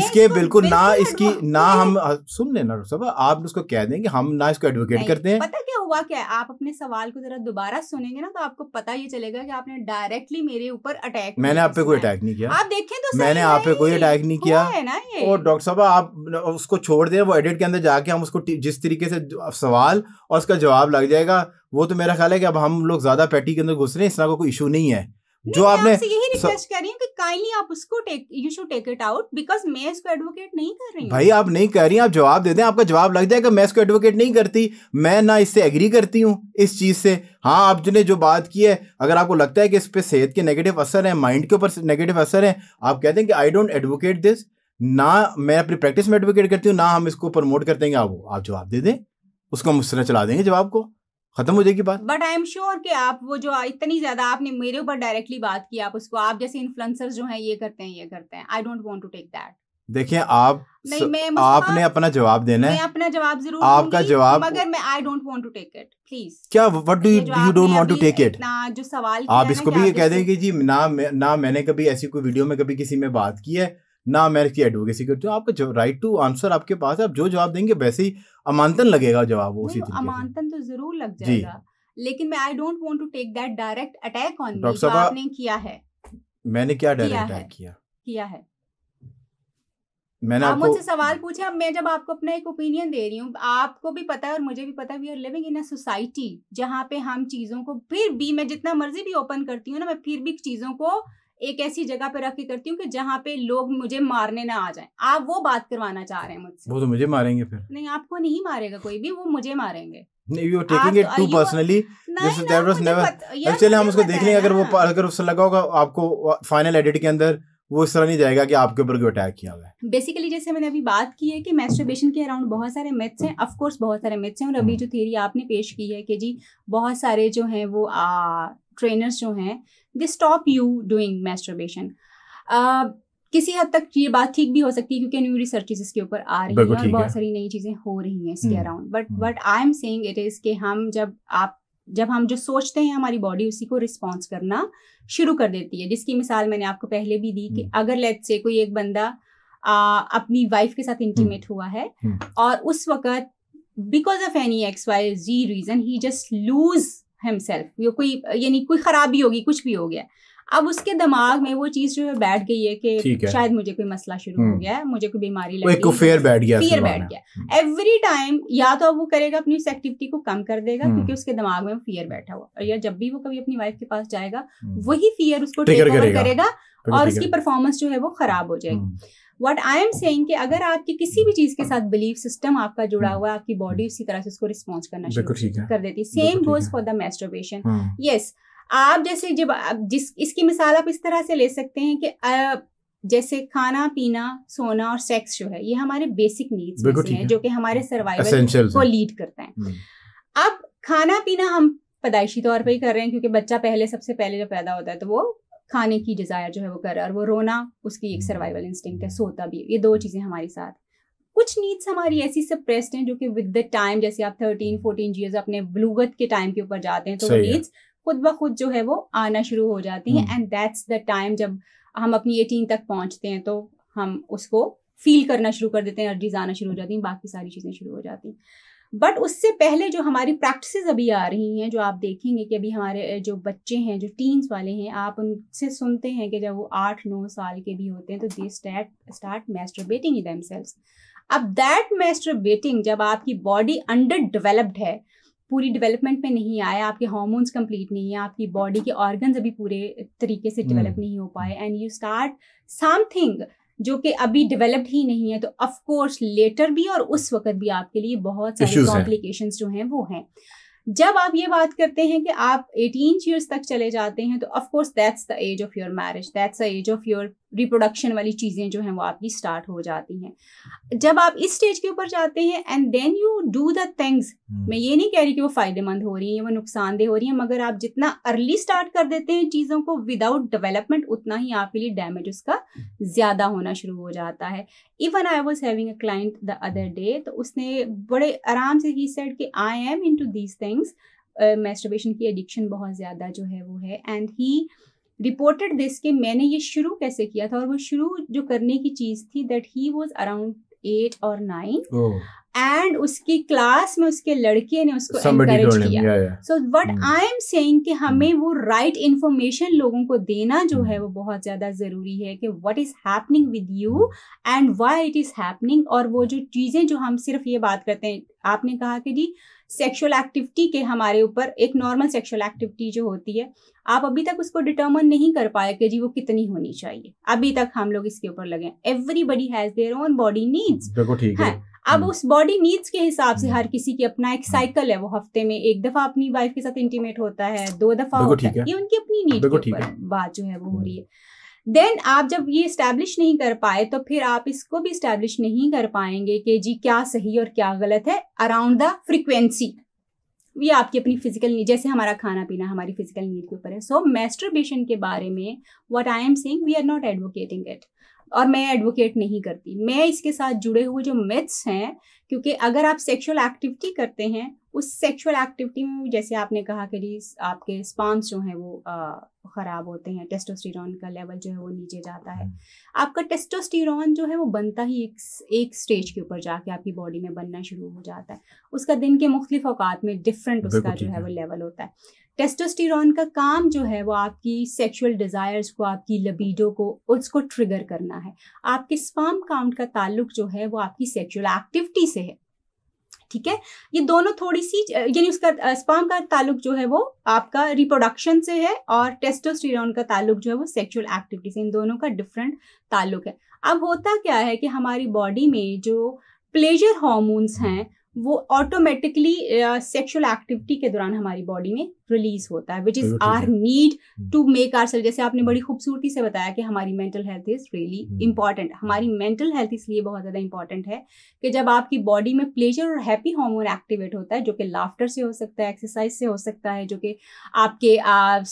Speaker 1: इसके बिल्कुल ना इसकी ना हम सुन लेना आप उसको कह दें कि हम ना इसको एडवोकेट करते हैं
Speaker 2: हुआ क्या है आप अपने सवाल को जरा दोबारा सुनेंगे ना तो आपको पता ये चलेगा कि आपने डायरेक्टली मेरे ऊपर अटैक मैंने
Speaker 1: आप पे कोई अटैक नहीं किया आप
Speaker 2: देखें तो मैंने
Speaker 1: आप पे कोई अटैक नहीं किया है ना ये और डॉक्टर साहब आप उसको छोड़ दें वो एडिट के अंदर जाके हम उसको जिस तरीके से सवाल और उसका जवाब लग जाएगा वो तो मेरा ख्याल है कि अब हम लोग ज्यादा पैटी के अंदर घुस रहे हैं इस तरह का कोई इशू नहीं है जो आपने यही रिक्वेस्ट
Speaker 2: कर रही हूँ आप एडवोकेट नहीं कर रही भाई
Speaker 1: आप नहीं कह रही आप जवाब दे दें आपका जवाब लग जाएगा मैं इसको एडवोकेट नहीं करती मैं ना इससे एग्री करती हूँ इस चीज़ से हाँ आपने जो बात की है अगर आपको लगता है कि इस पर सेहत के नेगेटिव असर है माइंड के ऊपर नेगेटिव असर है आप कहते हैं कि आई डोंट एडवोकेट दिस ना मैं अपनी प्रैक्टिस में एडवोकेट करती हूँ ना हम इसको प्रमोट करते हैं आप जवाब दे दें उसको हम उस चला देंगे जवाब को खत्म हो जाएगी बात
Speaker 2: बट आई एम श्योर कि आप वो जो इतनी ज्यादा आपने मेरे ऊपर डायरेक्टली बात की आप उसको आप जैसे इन्फ्लुएंसर्स जो हैं ये करते हैं ये करते हैं I don't want to take that
Speaker 1: देखिए आप नहीं मैं आपने अपना जवाब देना है
Speaker 2: अपना जवाब जरूर आपका जवाब मगर मैं I don't want to take it please
Speaker 1: क्या what do you don't want to take it
Speaker 2: ना जो सवाल आप इसको भी ये कह दें कि
Speaker 1: जी ना ना मैंने कभी ऐसी कोई वीडियो में कभी किसी में बात की है ना मैरिज की एडवोकेसी करती हूँ आपका जो राइट टू आंसर आपके पास है आप जो जवाब देंगे वैसे ही अमानतन लगेगा जवाब उसी तरीके
Speaker 2: अमानतन तो जरूर लग जाएगा लेकिन मैं I don't want to take that direct attack on me जो आपने किया है
Speaker 1: मैंने क्या डायरेक्ट अटैक किया किया है मैंने आप मुझसे
Speaker 2: सवाल पूछे अब मैं जब आपको अपना एक ओपिनियन दे रही हूँ आपको भी पता है और मुझे भी पता है we are living in a society जहाँ पे हम चीजों को फिर भी मैं जितना मर्जी भी ओपन करती हूँ ना मैं फिर भी चीजों को एक ऐसी जगह पे रख के करती हूँ कि जहाँ पे लोग मुझे मारने ना आ जाएं आप वो बात करवाना चाह रहे हैं मुझसे
Speaker 1: वो तो मुझे मारेंगे फिर
Speaker 2: नहीं आपको नहीं मारेगा कोई भी वो मुझे मारेंगे
Speaker 1: यू आपको फाइनल एडिट के अंदर वो इस तरह नहीं जाएगा कि आपके ऊपर क्यों अटैक किया हुआ है
Speaker 2: बेसिकली जैसे मैंने अभी बात की है कि मैस्ट्रबेशन के अराउंड बहुत सारे मिथ्स हैं ऑफ कोर्स बहुत सारे मिथ्स हैं और अभी hmm. जो थियरी आपने पेश की है कि जी बहुत सारे जो हैं वो ट्रेनर्स जो हैं they stop you doing masturbation किसी हद तक ये बात ठीक भी हो सकती है क्योंकि न्यू रिसर्चेज इसके ऊपर आ रही है और बहुत सारी नई चीज़ें हो रही हैं इसके around but but I am saying it is के हम जब आप जब हम जो सोचते हैं हमारी बॉडी उसी को रिस्पॉन्स करना शुरू कर देती है जिसकी मिसाल मैंने आपको पहले भी दी कि हम्म। अगर लेट से कोई एक बंदा आ, अपनी वाइफ के साथ इंटीमेट हम्म। हुआ है हम्म। और उस वक्त because of any X Y Z reason he just lose himself ये कोई यानी कोई खराबी होगी कुछ भी हो गया अब उसके दिमाग में वो चीज जो है बैठ गई है कि शायद मुझे कोई मसला शुरू हो हम्म। गया है मुझे कोई बीमारी लग गई फेयर
Speaker 1: बैठ गया फेयर बैठ
Speaker 2: गया एवरी टाइम या तो वो करेगा अपनी उस एक्टिविटी को कम कर देगा हम्म। क्योंकि उसके दिमाग में फियर बैठा हुआ या जब भी वो कभी अपनी वाइफ के पास जाएगा हम्म। वही फियर उसको टेक करेगा और उसकी परफॉर्मेंस जो है वो खराब हो जाएगी वट आई एम सेइंग कि अगर आपके किसी भी चीज़ के साथ बिलीफ सिस्टम आपका जुड़ा हम्म। हुआ है आपकी बॉडी उसी तरह से उसको रिस्पॉन्स करना शुरू कर देती है same goes for the masturbation yes आप जैसे जब जिस इसकी मिसाल आप इस तरह से ले सकते हैं कि आ, जैसे खाना पीना सोना और सेक्स जो है ये हमारे बेसिक नीड्स में से हैं जो कि हमारे सर्वाइवल को लीड करते हैं हम्म। अब खाना पीना हम पैदाइशी तौर पर ही कर रहे हैं क्योंकि बच्चा पहले सबसे पहले जब पैदा होता है तो वो खाने की डिज़ायर जो है वो कर रहा है और वो रोना उसकी एक सर्वाइवल हम्म। इंस्टिंक्ट है सोता भी ये दो चीज़ें हमारे साथ कुछ नीड्स हमारी ऐसी सप्रेस्ड हैं जो कि विद द टाइम जैसे आप थर्टीन फोर्टीन ईयर्स अपने ब्लूगत के टाइम के ऊपर जाते हैं तो वो नीड्स खुद ब खुद जो है वो आना शुरू हो जाती हैं एंड दैट्स द टाइम जब हम अपनी एटीन तक पहुंचते हैं तो हम उसको फील करना शुरू कर देते हैं अर्जीज आना शुरू हो जाती हैं बाकी सारी चीज़ें शुरू हो जाती हैं बट उससे पहले जो हमारी प्रैक्टिसेस अभी आ रही हैं जो आप देखेंगे कि अभी हमारे जो बच्चे हैं जो टीन्स वाले हैं आप उनसे सुनते हैं कि जब वो आठ नौ साल के भी होते हैं तो they start start master themselves अब दैट बेटिंग जब आपकी बॉडी अंडर डेवलप्ड है पूरी डेवलपमेंट में नहीं आया आपके हॉर्मोन्स कंप्लीट नहीं है आपकी बॉडी के ऑर्गन्स अभी पूरे तरीके से डेवलप हम्म। नहीं हो पाए एंड यू स्टार्ट समथिंग जो कि अभी डेवलप्ड ही नहीं है तो ऑफ कोर्स लेटर भी और उस वक्त भी आपके लिए बहुत सारी कॉम्प्लिकेशन जो हैं वो हैं जब आप ये बात करते हैं कि आप एटीन ईयर्स तक चले जाते हैं तो of course that's the age of your marriage that's the age of your reproduction वाली चीज़ें जो हैं वो आपकी स्टार्ट हो जाती हैं जब आप इस स्टेज के ऊपर जाते हैं and then you do the things मैं ये नहीं कह रही कि वो फ़ायदेमंद हो रही हैं वो नुकसानदेह हो रही हैं मगर आप जितना अर्ली स्टार्ट कर देते हैं चीज़ों को विदाउट डेवलपमेंट उतना ही आपके लिए डैमेज उसका ज़्यादा होना शुरू हो जाता है even I was having a client the other day तो उसने बड़े आराम से ही सेट कि I am into these things masturbation की एडिक्शन बहुत ज़्यादा जो है वो है एंड ही रिपोर्टेड दिस कि मैंने ये शुरू कैसे किया था और वो शुरू जो करने की चीज थी that he was around eight और नाइन एंड उसकी क्लास में उसके लड़के ने उसको एनकरेज किया so what I am saying कि हमें hmm. वो राइट right इन्फॉर्मेशन लोगों को देना जो hmm. है वो बहुत ज्यादा जरूरी है कि what is happening with you and why it is happening और वो hmm. जो चीजें जो हम सिर्फ ये बात करते हैं आपने कहा कि जी सेक्सुअल एक्टिविटी के हमारे ऊपर एक नॉर्मल सेक्सुअल एक्टिविटी जो होती है आप अभी तक उसको डिटर्मन नहीं कर पाए कि जी वो कितनी होनी चाहिए अभी तक हम लोग इसके ऊपर लगे everybody has their own body needs
Speaker 1: देखो ठीक है हाँ,
Speaker 2: अब हम्म। उस बॉडी नीड्स के हिसाब से हम्म। हर किसी की अपना एक साइकिल है वो हफ्ते में एक दफा अपनी वाइफ के साथ इंटीमेट होता है दो दफा होता है।, है ये उनकी अपनी नीड बात जो है वो हो रही है देन आप जब ये स्टैब्लिश नहीं कर पाए तो फिर आप इसको भी इस्टेब्लिश नहीं कर पाएंगे कि जी क्या सही और क्या गलत है अराउंड द फ्रिक्वेंसी ये आपकी अपनी फिजिकल नीड जैसे हमारा खाना पीना हमारी फिजिकल नीड के ऊपर है सो so, मेस्ट्रबेशन के बारे में what I am saying we are not advocating it और मैं एडवोकेट नहीं करती मैं इसके साथ जुड़े हुए जो मिथ्स हैं क्योंकि अगर आप सेक्सुअल एक्टिविटी करते हैं उस सेक्सुअल एक्टिविटी में जैसे आपने कहा कि आपके स्पॉन्स जो हैं वो ख़राब होते हैं टेस्टोस्टेरॉन का लेवल जो है वो नीचे जाता है हम्म। आपका टेस्टोस्टेरॉन जो है वो बनता ही एक एक स्टेज के ऊपर जाके आपकी बॉडी में बनना शुरू हो जाता है उसका दिन के मुख्तलिफ अवकात में डिफरेंट उसका जो है वो लेवल होता है टेस्टोस्टेरॉन का काम जो है वो आपकी सेक्सुअल डिज़ायर्स को आपकी लबीडो को उसको ट्रिगर करना है आपके स्पर्म काउंट का ताल्लुक जो है वो आपकी सेक्सुअल एक्टिविटी से है ठीक है ये दोनों थोड़ी सी यानी उसका स्पर्म का ताल्लुक जो है वो आपका रिप्रोडक्शन से है और टेस्टोस्टेरॉन का ताल्लुक जो है वो सेक्सुअल एक्टिविटी से इन दोनों का डिफरेंट ताल्लुक है अब होता क्या है कि हमारी बॉडी में जो प्लेजर हॉर्मोन्स हैं वो ऑटोमेटिकली सेक्सुअल एक्टिविटी के दौरान हमारी बॉडी में रिलीज होता है which is our need to make our self जैसे आपने हम्म। बड़ी खूबसूरती से बताया कि हमारी mental health is really important हमारी मेंटल हेल्थ इसलिए बहुत ज़्यादा इंपॉर्टेंट है कि जब आपकी बॉडी में प्लेजर और हैप्पी हॉर्मोन एक्टिवेट होता है जो कि लाफ्टर से हो सकता है एक्सरसाइज से हो सकता है जो कि आपके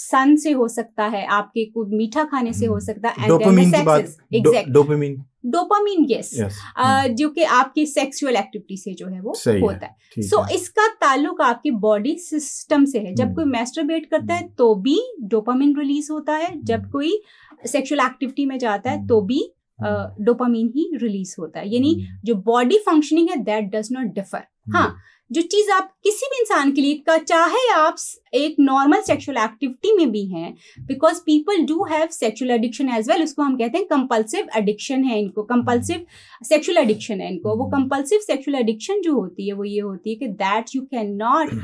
Speaker 2: सन uh, से हो सकता है आपके मीठा खाने से हो हम्म। सकता है
Speaker 1: exactly
Speaker 2: dopamine yes yes. Uh, hmm. जो कि आपकी सेक्सुअल एक्टिविटी से जो है वो होता है सो so, इसका ताल्लुक आपके बॉडी सिस्टम से है जब hmm. कोई मैस्टरबेट करता है hmm. तो भी डोपामीन रिलीज होता है जब कोई सेक्सुअल एक्टिविटी में जाता है तो भी डोपामीन uh, ही रिलीज होता है यानी जो बॉडी फंक्शनिंग है दैट डज नॉट डिफर हाँ जो चीज़ आप किसी भी इंसान के लिए का चाहे आप एक नॉर्मल सेक्सुअल एक्टिविटी में भी हैं because people do have sexual addiction as well उसको हम कहते हैं कंपल्सिव एडिक्शन है इनको कंपल्सिव सेक्सुअल एडिक्शन है इनको वो कंपल्सिव सेक्सुअल एडिक्शन जो होती है वो ये होती है कि that you can not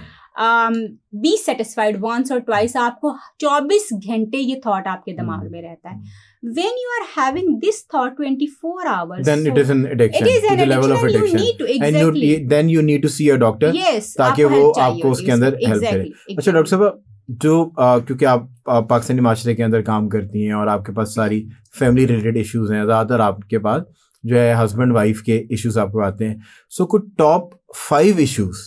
Speaker 2: be satisfied once और ट्वाइस आपको 24 घंटे ये थॉट आपके दिमाग हम्म। में रहता है when you are having this thought 24 hours then so it is an addiction it is an addiction, level of addiction you need to exactly and you,
Speaker 1: then you need to see a doctor yes ताकि वो आपको उसके अंदर help करे अच्छा doctor साहब जो आ, क्योंकि आप पाकिस्तानी माशरे के अंदर काम करती हैं और आपके पास सारी फैमिली रिलेटेड इश्यूज हैं ज़्यादातर आपके पास जो है हस्बैंड वाइफ के इश्यूज आपको आते हैं सो कुछ टॉप फाइव इश्यूज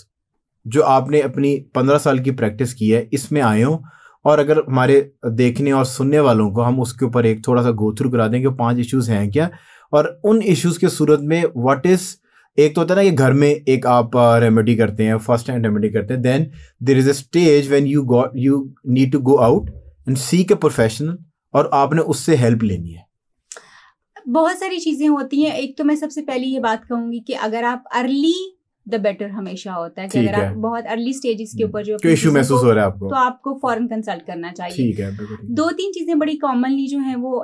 Speaker 1: जो आपने अपनी पंद्रह साल की प्रैक्टिस की है इसमें आए हों और अगर हमारे देखने और सुनने वालों को हम उसके ऊपर एक थोड़ा सा गोथ्रू करा दें कि पांच इश्यूज हैं क्या और उन इश्यूज के सूरत में व्हाट इज एक तो होता है ना कि घर में एक आप रेमेडी करते हैं फर्स्ट टाइम रेमेडी करते हैं then there is a stage when you got you need to go out and seek a professional और आपने उससे हेल्प लेनी है
Speaker 2: बहुत सारी चीज़ें होती हैं एक तो मैं सबसे पहले ये बात कहूँगी कि अगर आप अर्ली द बेटर हमेशा होता है कि अगर आप बहुत अर्ली स्टेजेस के हम्म। ऊपर जो इशू तो महसूस हो रहा है आपको तो आपको फॉरन कंसल्ट करना चाहिए ठीक है दो तीन चीजें बड़ी कॉमनली जो है वो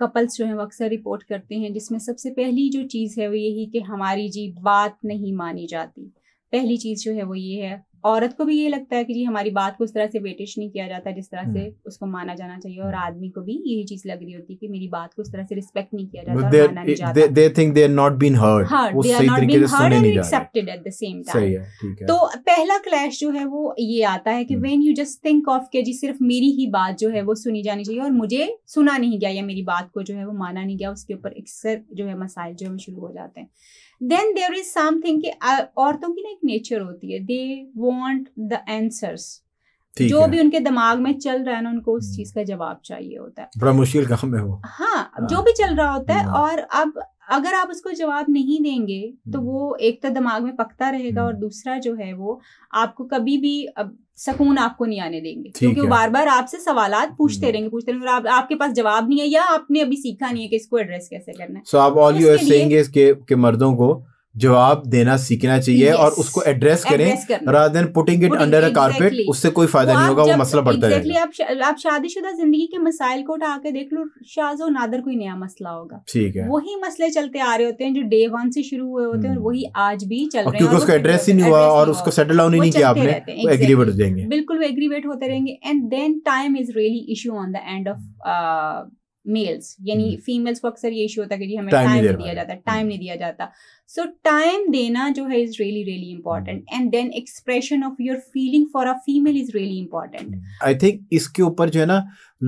Speaker 2: कपल्स जो है वो अक्सर रिपोर्ट करते हैं जिसमें सबसे पहली जो चीज है वो यही कि हमारी जी बात नहीं मानी जाती पहली चीज जो है वो ये है औरत को भी ये लगता है कि जी हमारी बात को उस तरह से वेटिश नहीं किया जाता जिस तरह से हम्म। उसको माना जाना चाहिए और हम्म। आदमी को भी यही चीज लग रही होती है कि मेरी बात को उस तरह से रिस्पेक्ट नहीं
Speaker 1: किया जाता not been heard accepted at the same time तो
Speaker 2: पहला क्लैश जो है वो ये आता है कि when you just think of के जी सिर्फ मेरी ही बात जो है वो सुनी जानी चाहिए और मुझे सुना नहीं गया या मेरी बात को जो है वो माना नहीं गया उसके ऊपर अक्सर जो है मसाइल जो है शुरू हो जाते हैं देन देयर इज समथिंग कि औरतों की ना एक नेचर होती है दे वांट द आंसर्स जो भी उनके दिमाग में चल रहा है ना उनको उस हम्म। चीज का जवाब चाहिए होता है
Speaker 1: बड़ा मुश्किल काम है वो हाँ,
Speaker 2: हाँ जो भी चल रहा होता है हाँ। और अब अगर आप उसको जवाब नहीं देंगे तो हम्म। वो एक तो दिमाग में पकता रहेगा हम्म। और दूसरा जो है वो आपको कभी भी अब सकून आपको नहीं आने देंगे क्योंकि वो बार बार आपसे सवाल हम्म। पूछते रहेंगे पूछते रहेंगे आप, आपके पास जवाब नहीं है या आपने अभी सीखा नहीं है कि इसको एड्रेस
Speaker 1: कैसे करना है सो so, आप all you are saying is के मर्दों को जवाब देना सीखना चाहिए yes. और उसको एड्रेस करें rather than putting it under a carpet उससे कोई फायदा नहीं होगा वो मसला बढ़ता exactly
Speaker 2: जाएगा आप, आप शादीशुदा जिंदगी के मसाइल को उठा के देख लो शाजो नादर कोई नया मसला होगा ठीक है वही मसले चलते आ रहे होते हैं जो डे वन से शुरू हुए होते हैं वही हम्म। आज भी चल रहे हैं क्योंकि उसको एड्रेस ही नहीं हुआ और उसको सेटल डाउन ही नहीं किया आपने एग्रीवेट हो जाएंगे बिल्कुल वो एग्रीवेट होते रहेंगे and then time is really issue on the end of males यानी फीमेल्स हम्म। को अक्सर ये इशू होता है कि जी हमें टाइम हम्म। नहीं दिया जाता टाइम नहीं दिया जाता सो टाइम देना जो है is really really important and then expression of your feeling for a female is really important
Speaker 1: I think इसके ऊपर जो है ना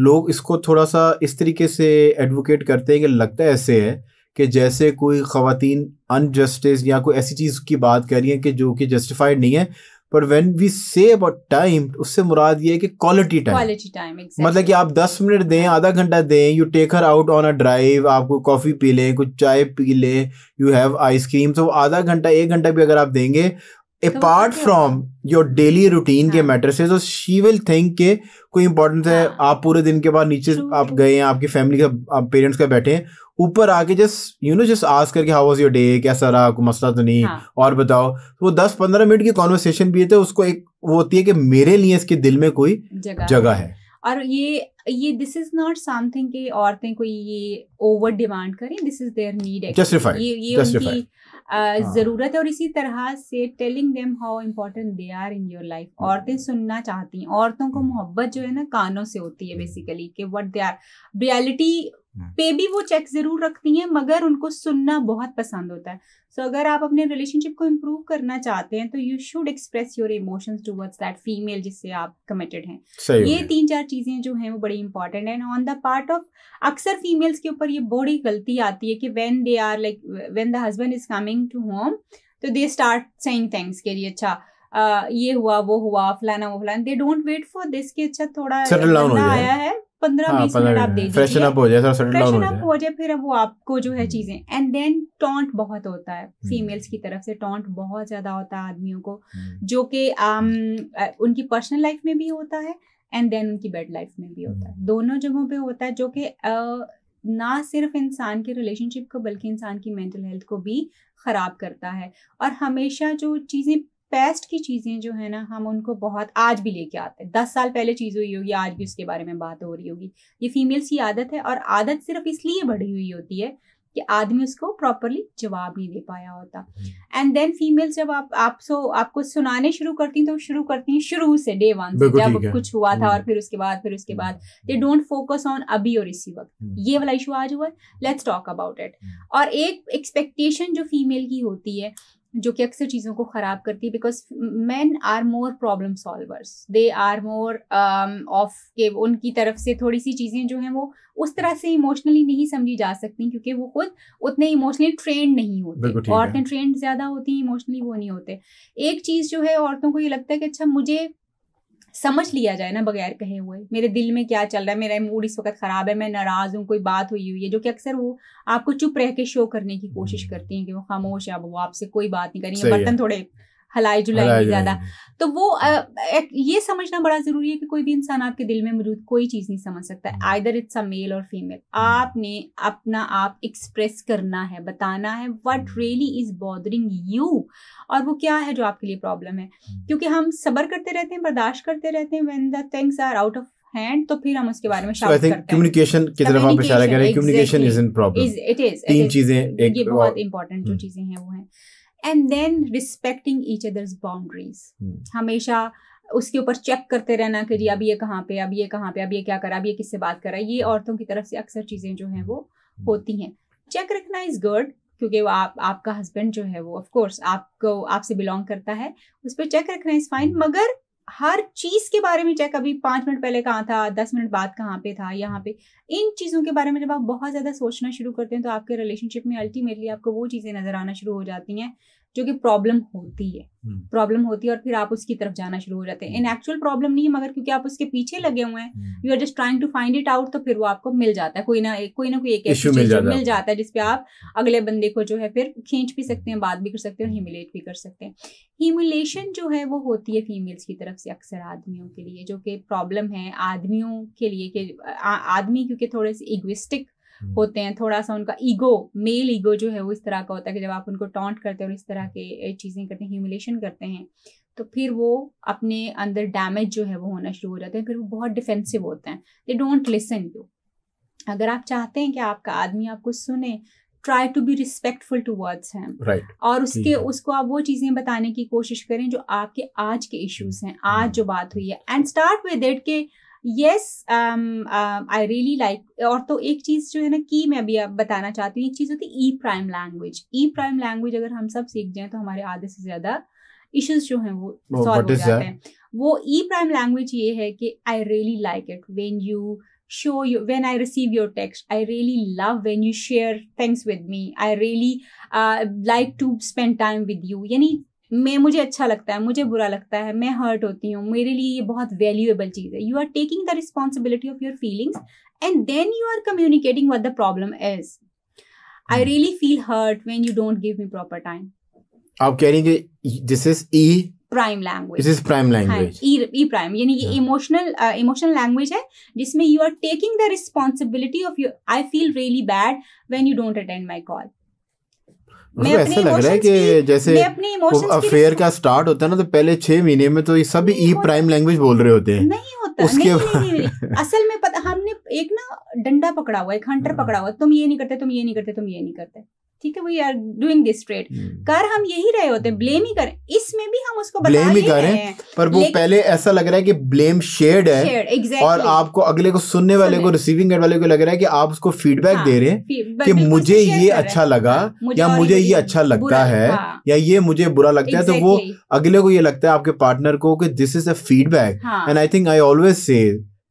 Speaker 1: लोग इसको थोड़ा सा इस तरीके से एडवोकेट करते हैं कि लगता है ऐसे है कि जैसे कोई खातन अनजस्टिस या कोई ऐसी चीज़ की बात कर रही है कि जो कि जस्टिफाइड नहीं है but when we save a time उससे मुराद ये है कि क्वालिटी टाइम क्वालिटी टाइम मतलब कि आप दस मिनट दें आधा घंटा दें you take her out on a drive आपको कॉफ़ी पी लें कुछ चाय पी लें यू हैव आइसक्रीम तो आधा घंटा एक घंटा भी अगर आप देंगे apart from your daily routine के मैटर हाँ। से तो शी विल थिंक के कोई इंपॉर्टेंस है हाँ। आप पूरे दिन के बाद नीचे आप गए हैं आपकी फैमिली का आप पेरेंट्स का बैठे हैं ऊपर आके जस्ट यू नो जस्ट आज करके हाउ वॉज योर डे कैसा रहा कोई मसला तो नहीं हाँ. और बताओ तो वो दस पंद्रह मिनट की कॉन्वर्सेशन भी है तो उसको एक वो होती है कि मेरे लिए इसके दिल में कोई जगह, है।, है
Speaker 2: और ये ये दिस इज नॉट समथिंग कि औरतें कोई ये ओवर डिमांड करें this is their need justified ये ये justified. उनकी हाँ. जरूरत है और इसी तरह से telling them how important they are in your life औरतें सुनना चाहती हैं औरतों को हाँ। मोहब्बत जो है ना कानों से होती है बेसिकली हम्म। कि व्हाट दे आर रियलिटी हम्म। पे भी वो चेक जरूर रखती हैं मगर उनको सुनना बहुत पसंद होता है सो so, अगर आप अपने रिलेशनशिप को इम्प्रूव करना चाहते हैं तो you should express your emotions towards that female जिससे आप कमिटेड हैं ये तीन चार चीज़ें जो हैं वो बड़ी important and on the part of अक्सर फीमेल्स के ऊपर ये बड़ी गलती आती है कि when they are like when the husband is coming to home तो दे स्टार्ट सेइंग थैंक्स के लिए अच्छा Uh, ये हुआ वो हुआ फलाना वो फलाना they don't wait for this कि अच्छा थोड़ा आया है हाँ, जो फीमेल्स हम्म। हम्म। की तरफ से टॉन्ट बहुत ज्यादा होता है आदमियों को हम्म। जो कि um, उनकी पर्सनल लाइफ में भी होता है एंड देन उनकी बेड लाइफ में भी होता है दोनों जगहों पे होता है जो कि ना सिर्फ इंसान के रिलेशनशिप को बल्कि इंसान की मेंटल हेल्थ को भी ख़राब करता है और हमेशा जो चीज़ें पेस्ट की चीज़ें जो है ना हम उनको बहुत आज भी लेके आते हैं दस साल पहले चीज़ हुई होगी आज भी उसके बारे में बात हो रही होगी ये फीमेल्स की आदत है और आदत सिर्फ इसलिए बढ़ी हुई होती है कि आदमी उसको प्रॉपरली जवाब नहीं दे पाया होता एंड देन फीमेल्स जब आप आप सो आपको सुनाने शुरू करती हैं तो शुरू करती हैं शुरू से डे वन से जब कुछ हुआ था और हम्म। फिर उसके बाद फिर उसके हम्म। बाद दे डोंट फोकस ऑन अभी और इसी वक्त हम्म। ये वाला इशू आज हुआ लेट्स टॉक अबाउट इट और एक एक्सपेक्टेशन जो फीमेल की होती है जो कि अक्सर चीज़ों को ख़राब करती है because man are more problem solvers they are more of के उनकी तरफ से थोड़ी सी चीज़ें जो हैं वो उस तरह से इमोशनली नहीं समझी जा सकती क्योंकि वो खुद उतने इमोशनली ट्रेंड नहीं होते औरतें ट्रेंड ज़्यादा होती हैं इमोशनली वो नहीं होते एक चीज़ जो है औरतों को ये लगता है कि अच्छा मुझे समझ लिया जाए ना बगैर कहे हुए मेरे दिल में क्या चल रहा है मेरा मूड इस वक्त ख़राब है मैं नाराज़ हूँ कोई बात हुई हुई है जो कि अक्सर वो आपको चुप रह के शो करने की कोशिश हम्म। करती हैं कि वो खामोश है अब वो आपसे कोई बात नहीं करेंगे बर्तन थोड़े हलाई जुलाई ज्यादा तो वो ये समझना बड़ा जरूरी है कि कोई भी इंसान आपके दिल में मौजूद कोई चीज नहीं समझ सकता हम्म। आइदर इट्स अ मेल और फीमेल हम्म। आपने अपना आप एक्सप्रेस करना है बताना है what really is bothering you और वो क्या है जो आपके लिए प्रॉब्लम है हम्म। क्योंकि हम सबर करते रहते हैं बर्दाश्त करते रहते हैं when the things are out of hand तो फिर हम उसके बारे में शाउट करते हैं
Speaker 1: कम्युनिकेशन की तरफ आप इशारा communication is in problem
Speaker 2: it is तीन चीजें एक बहुत इंपॉर्टेंट जो चीजें हैं वो हैं and then respecting each others boundaries हमेशा उसके ऊपर चेक करते रहना कि जी hmm. अब ये कहाँ पे अब ये कहाँ पे अब ये क्या करा अब ये किससे बात करा ये hmm. औरतों की तरफ से अक्सर चीज़ें जो हैं वो hmm. होती हैं चेक रखना इज़ गुड क्योंकि वो आप आपका हस्बैंड जो है वो ऑफ कोर्स आपको आपसे बिलोंग करता है उस पर चेक रखना इज़ फाइन मगर हर चीज के बारे में चाहे कभी पांच मिनट पहले कहाँ था दस मिनट बाद कहाँ पे था यहाँ पे इन चीजों के बारे में जब आप बहुत ज्यादा सोचना शुरू करते हैं तो आपके रिलेशनशिप में अल्टीमेटली आपको वो चीजें नजर आना शुरू हो जाती हैं जो कि प्रॉब्लम होती है प्रॉब्लम हम्म। होती है और फिर आप उसकी तरफ जाना शुरू हो जाते हैं इन एक्चुअल प्रॉब्लम नहीं है मगर क्योंकि आप उसके पीछे लगे हुए हैं you are just trying to find it out तो फिर वो आपको मिल जाता है कोई ना कोई ना कोई एक ऐसी चीज मिल जाता है जिसपे आप हम्म। अगले बंदे को जो है फिर खींच भी सकते हैं हम्म। बात भी कर सकते हैं और हिमिलेट भी कर सकते हैं हीमुलेशन जो है वो होती है फीमेल्स की तरफ से अक्सर आदमियों के लिए जो कि प्रॉब्लम है आदमियों के लिए कि आदमी क्योंकि थोड़े से इग्विस्टिक हम्म। होते हैं थोड़ा सा उनका ईगो मेल ईगो जो है वो इस तरह का होता है कि जब आप उनको टॉन्ट करते हैं और इस तरह हम्म। के चीज़ें करते हैं ह्यूमिलेशन करते हैं तो फिर वो अपने अंदर डैमेज जो है वो होना शुरू हो जाते हैं फिर वो बहुत डिफेंसिव होते हैं दे डोंट लिसन यू अगर आप चाहते हैं कि आपका आदमी आपको सुने try to be respectful two words हैं और उसके उसको आप वो चीज़ें बताने की कोशिश करें जो आपके आज के इश्यूज हम्म, हैं आज जो बात हुई है एंड स्टार्ट विद इट के यस आई रियली लाइक और तो एक चीज़ जो है ना की मैं अभी बताना चाहती हूँ एक चीज़ होती है E prime language E prime language अगर हम सब सीख जाए तो हमारे आधे से ज़्यादा इश्यूज जो हैं वो सॉल्व हो जाते हैं वो ई प्राइम लैंग्वेज ये है कि I really like it when you show you when I receive your text I really love when you share things with me I really like to spend time with you यानी मैं मुझे अच्छा लगता है मुझे बुरा लगता है मैं हर्ट होती हूँ मेरे लिए ये बहुत वैल्यूएबल चीज़ है you are taking the responsibility of your feelings and then you are communicating what the problem is I really feel hurt when you don't give me proper time
Speaker 1: आप कह रही कि this is E
Speaker 2: prime language this is prime language E prime यानी ये emotional emotional language है जिसमें you are taking the responsibility of you I feel really bad when you don't attend my call
Speaker 1: मैं ऐसा लग रहा है कि जैसे अफेयर का स्टार्ट होता है ना तो पहले छह महीने में तो ये सब ई प्राइम लैंग्वेज बोल रहे होते हैं नहीं होता उसके नहीं, नहीं, नहीं,
Speaker 2: असल में पता हमने एक ना डंडा पकड़ा हुआ एक हंटर हाँ। पकड़ा हुआ तुम ये नहीं करते तुम ये नहीं करते तुम ये नहीं करते ठीक है we are doing this trade कर हम यही रहे होते हैं ब्लेम ही करें इसमें भी हम उसको ब्लेम ही कर रहे हैं पर वो पहले
Speaker 1: ऐसा लग रहा है कि ब्लेम शेयर्ड है शेड, exactly. और आपको अगले को सुनने वाले को रिसीविंग करने वाले को लग रहा है कि आप उसको फीडबैक हाँ, दे रहे हैं कि मुझे अच्छा हाँ, ये अच्छा लगा या मुझे ये अच्छा लगता है हाँ। या ये मुझे बुरा लगता है तो वो अगले को ये लगता है आपके पार्टनर को कि this is a feedback and I think I always say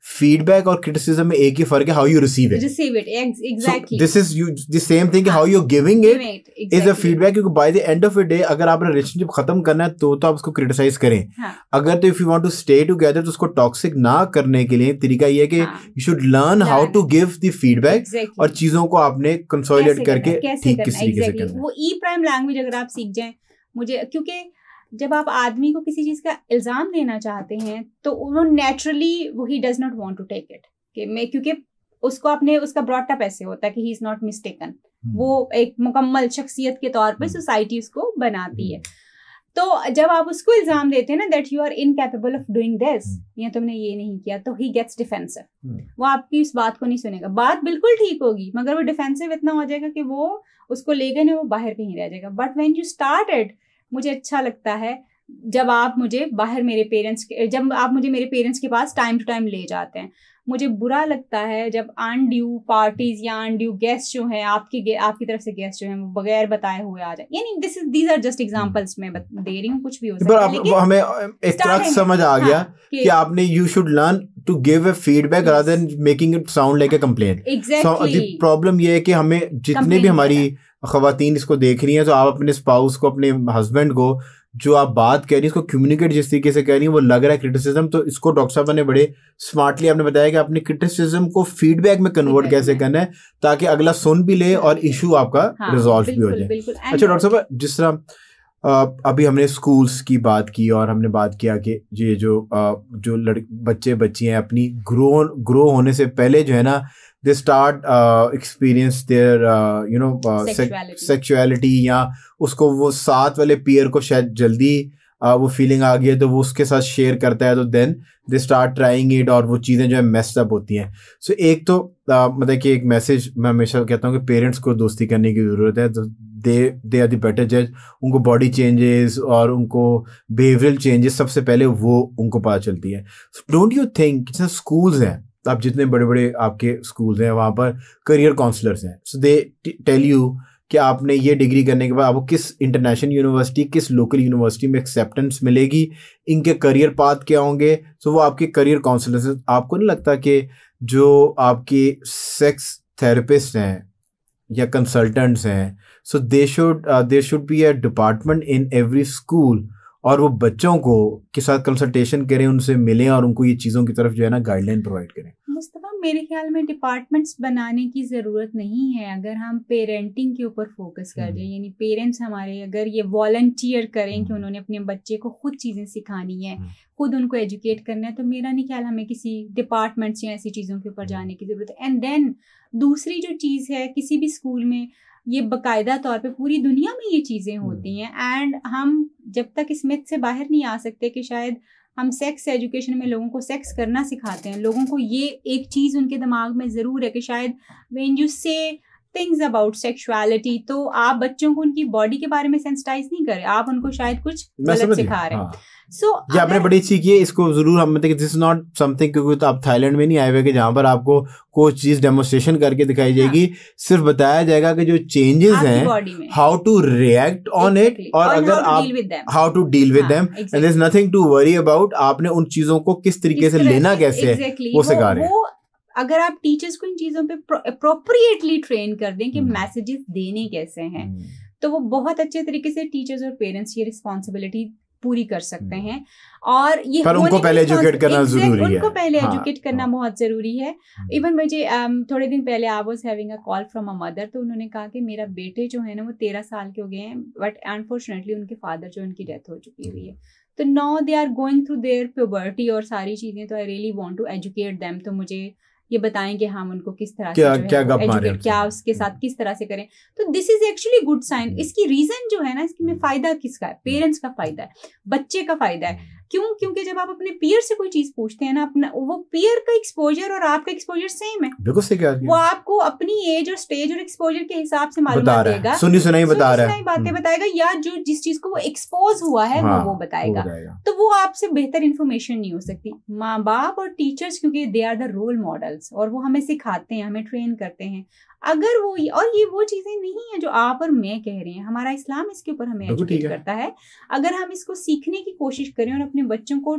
Speaker 1: feedback और क्रिटिसिज्म में एक ही फर्क है how you receive it
Speaker 2: receive it exactly this
Speaker 1: is you the same thing how you giving it is a feedback क्योंकि by the end of a day अगर आपने relationship खत्म करना है तो तो आप उसको क्रिटिसाइज करें हाँ. अगर तो if you want to stay together तो उसको टॉक्सिक ना करने के लिए तरीका ये है कि you should learn how to give the feedback और चीजों को आपने कंसोलिडेट करके ठीक किस तरीके से करना वो
Speaker 2: ई प्राइम लैंग्वेज अगर आप सीख जाएं मुझे क्योंकि जब आप आदमी को किसी चीज़ का इल्ज़ाम देना चाहते हैं तो वो नेचुरली वो ही does not want to take it कि मैं क्योंकि उसको आपने उसका ब्रॉटअप ऐसे होता है कि ही इज़ नॉट मिस्टेकन वो एक मुकम्मल शख्सियत के तौर पर सोसाइटी हम्म। उसको बनाती है हम्म। तो जब आप उसको इल्ज़ाम देते हैं ना that you are incapable of doing this या तुमने ये नहीं किया तो ही गेट्स डिफेंसिव वो आपकी उस बात को नहीं सुनेगा बात बिल्कुल ठीक होगी मगर वो डिफेंसिव इतना हो जाएगा कि वो उसको लेगा ना वो बाहर कहीं रह जाएगा but when you start add मुझे अच्छा लगता है जब आप मुझे बाहर मेरे पेरेंट्स के जब आप मुझे मेरे पेरेंट्स के पास टाइम टू टाइम ले जाते हैं मुझे बुरा लगता है जब अनड्यू पार्टीज या अनड्यू गेस्ट जो हैं आपकी आपकी तरफ से गेस्ट जो हैं वो बगैर बताए हुए आ जाए यानी this is these are just examples मैं दे रही हूँ कुछ भी हो
Speaker 1: सकता है लेकिन हमें एक तरह समझ आ गया हाँ, कि कि आपने you should learn to give a feedback rather than making it sound like a complaint exactly problem ये है कि हमें जितने भी हमारी खातन इसको देख रही हैं तो आप अपने स्पाउस को अपने हस्बैंड को जो आप बात कह रही हैं उसको कम्युनिकेट जिस तरीके से कह रही हैं वो लग रहा है क्रिटिसिज्म तो इसको डॉक्टर साहब ने बड़े स्मार्टली आपने बताया कि आपने क्रिटिसिज्म को फीडबैक में कन्वर्ट कैसे करना है ताकि अगला सुन भी ले और इशू आपका रिजॉल्व हाँ, भी हो जाए अच्छा डॉक्टर साहब जिस तरह अभी हमने स्कूल्स की बात की और हमने बात किया कि ये जो जो लड़ बच्चे बच्ची हैं अपनी ग्रो ग्रो होने से पहले जो है ना they start experience their you know sexuality या उसको वो साथ वाले पीयर को शायद जल्दी Uh, वो फीलिंग आ गई है तो वो उसके साथ शेयर करता है तो then they start trying it और वो चीज़ें जो है मेस्टअप होती हैं सो so, एक तो आ, uh, मतलब कि एक मैसेज मैं हमेशा कहता हूँ कि पेरेंट्स को दोस्ती करने की ज़रूरत है तो they they are the better जज उनको बॉडी चेंजेस और उनको बिहेवियरल चेंजेस सबसे पहले वो उनको पता चलती है डोंट यू थिंक जितना स्कूल्स हैं आप जितने बड़े बड़े आपके स्कूल्स हैं वहाँ पर करियर काउंसलर्स हैं सो दे टेल यू कि आपने ये डिग्री करने के बाद आपको किस इंटरनेशनल यूनिवर्सिटी किस लोकल यूनिवर्सिटी में एक्सेप्टेंस मिलेगी इनके करियर पाथ क्या होंगे सो वो आपके करियर काउंसलर से आपको नहीं लगता कि जो आपके सेक्स थेरेपिस्ट हैं या कंसल्टेंट्स हैं so they should they should be a department in every school और वो बच्चों को के साथ कंसल्टेशन करें उनसे मिलें और उनको ये चीज़ों की तरफ जो है ना गाइडलाइन प्रोवाइड करें
Speaker 2: मेरे ख्याल में डिपार्टमेंट्स बनाने की ज़रूरत नहीं है अगर हम पेरेंटिंग के ऊपर फोकस कर दें हम्म। यानी पेरेंट्स हमारे अगर ये वॉल्टियर करें कि हम्म। उन्होंने अपने बच्चे को खुद चीज़ें सिखानी है हम्म। खुद उनको एजुकेट करना है तो मेरा नहीं ख्याल हमें किसी डिपार्टमेंट्स या ऐसी चीज़ों के ऊपर जाने की ज़रूरत है एंड देन दूसरी जो चीज़ है किसी भी स्कूल में ये बकायदा तौर पे पूरी दुनिया में ये चीज़ें होती हैं एंड हम जब तक इस मिथ से बाहर नहीं आ सकते कि शायद हम सेक्स एजुकेशन में लोगों को सेक्स करना सिखाते हैं लोगों को ये एक चीज़ उनके दिमाग में ज़रूर है कि शायद when you say things about sexuality तो आप बच्चों को उनकी बॉडी के बारे में सेंसिटाइज नहीं करें आप उनको शायद कुछ गलत सिखा रहे हैं
Speaker 1: हाँ। सो so, आपने बड़ी अच्छी की है इसको जरूर हम मतलब दिस इज नॉट समथिंग क्योंकि तो आप थाईलैंड में नहीं आए हुए कि जहाँ पर आपको कोई चीज डेमोस्ट्रेशन करके दिखाई जाएगी हाँ. सिर्फ बताया जाएगा कि जो चेंजेस हैं how to react on it और अगर आप how to deal with them and is nothing to worry about आपने उन चीजों को किस तरीके से लेना कैसे है वो सिखा रहे हैं
Speaker 2: अगर आप टीचर्स को इन चीजों पे अप्रोप्रिएटली ट्रेन कर दें कि मैसेजेस हम्म। देने कैसे हैं हम्म। तो वो बहुत अच्छे तरीके से टीचर्स और पेरेंट्स ये रिस्पॉन्सिबिलिटी पूरी कर सकते हम्म। हैं और ये पर उनको पहले एजुकेट करना हाँ, हाँ। जरूरी है उनको पहले एजुकेट हाँ, करना बहुत ज़रूरी है इवन मुझे um, थोड़े दिन पहले I was having a call from a mother तो उन्होंने कहा कि मेरा बेटे जो है ना वो तेरह साल के हो गए हैं बट अनफॉर्चुनेटली उनके फादर जो उनकी डेथ हो चुकी हुई है तो now they are going through their puberty और सारी चीज़ें तो I really want to educate them तो मुझे ये बताएं कि हम उनको किस तरह क्या, से क्या क्या, एजुकेट, क्या उसके साथ हम्म। किस तरह से करें तो this is actually good sign इसकी रीजन जो है ना इसमें हम्म। फायदा किसका है पेरेंट्स हम्म। का फायदा है बच्चे का फायदा है क्यों क्योंकि जब आप अपने पियर से कोई चीज पूछते हैं ना अपना वो पियर का एक्सपोजर और आपका एक्सपोजर सेम है
Speaker 1: बिल्कुल सही कह वो
Speaker 2: आपको अपनी एज और स्टेज और एक्सपोजर के हिसाब से मालूम देगा सुनी सुनाई बता रहा है बातें हम्म। बताएगा या जो जिस चीज को वो एक्सपोज हुआ है वो हाँ, बताएगा तो वो आपसे बेहतर इन्फॉर्मेशन नहीं हो सकती माँ बाप और टीचर्स क्योंकि they are the role models और वो हमें सिखाते हैं हमें ट्रेन करते हैं अगर वो और ये वो चीज़ें नहीं है जो आप और मैं कह रहे हैं हमारा इस्लाम इसके ऊपर हमें एजुकेट करता है अगर हम इसको सीखने की कोशिश करें और अपने बच्चों को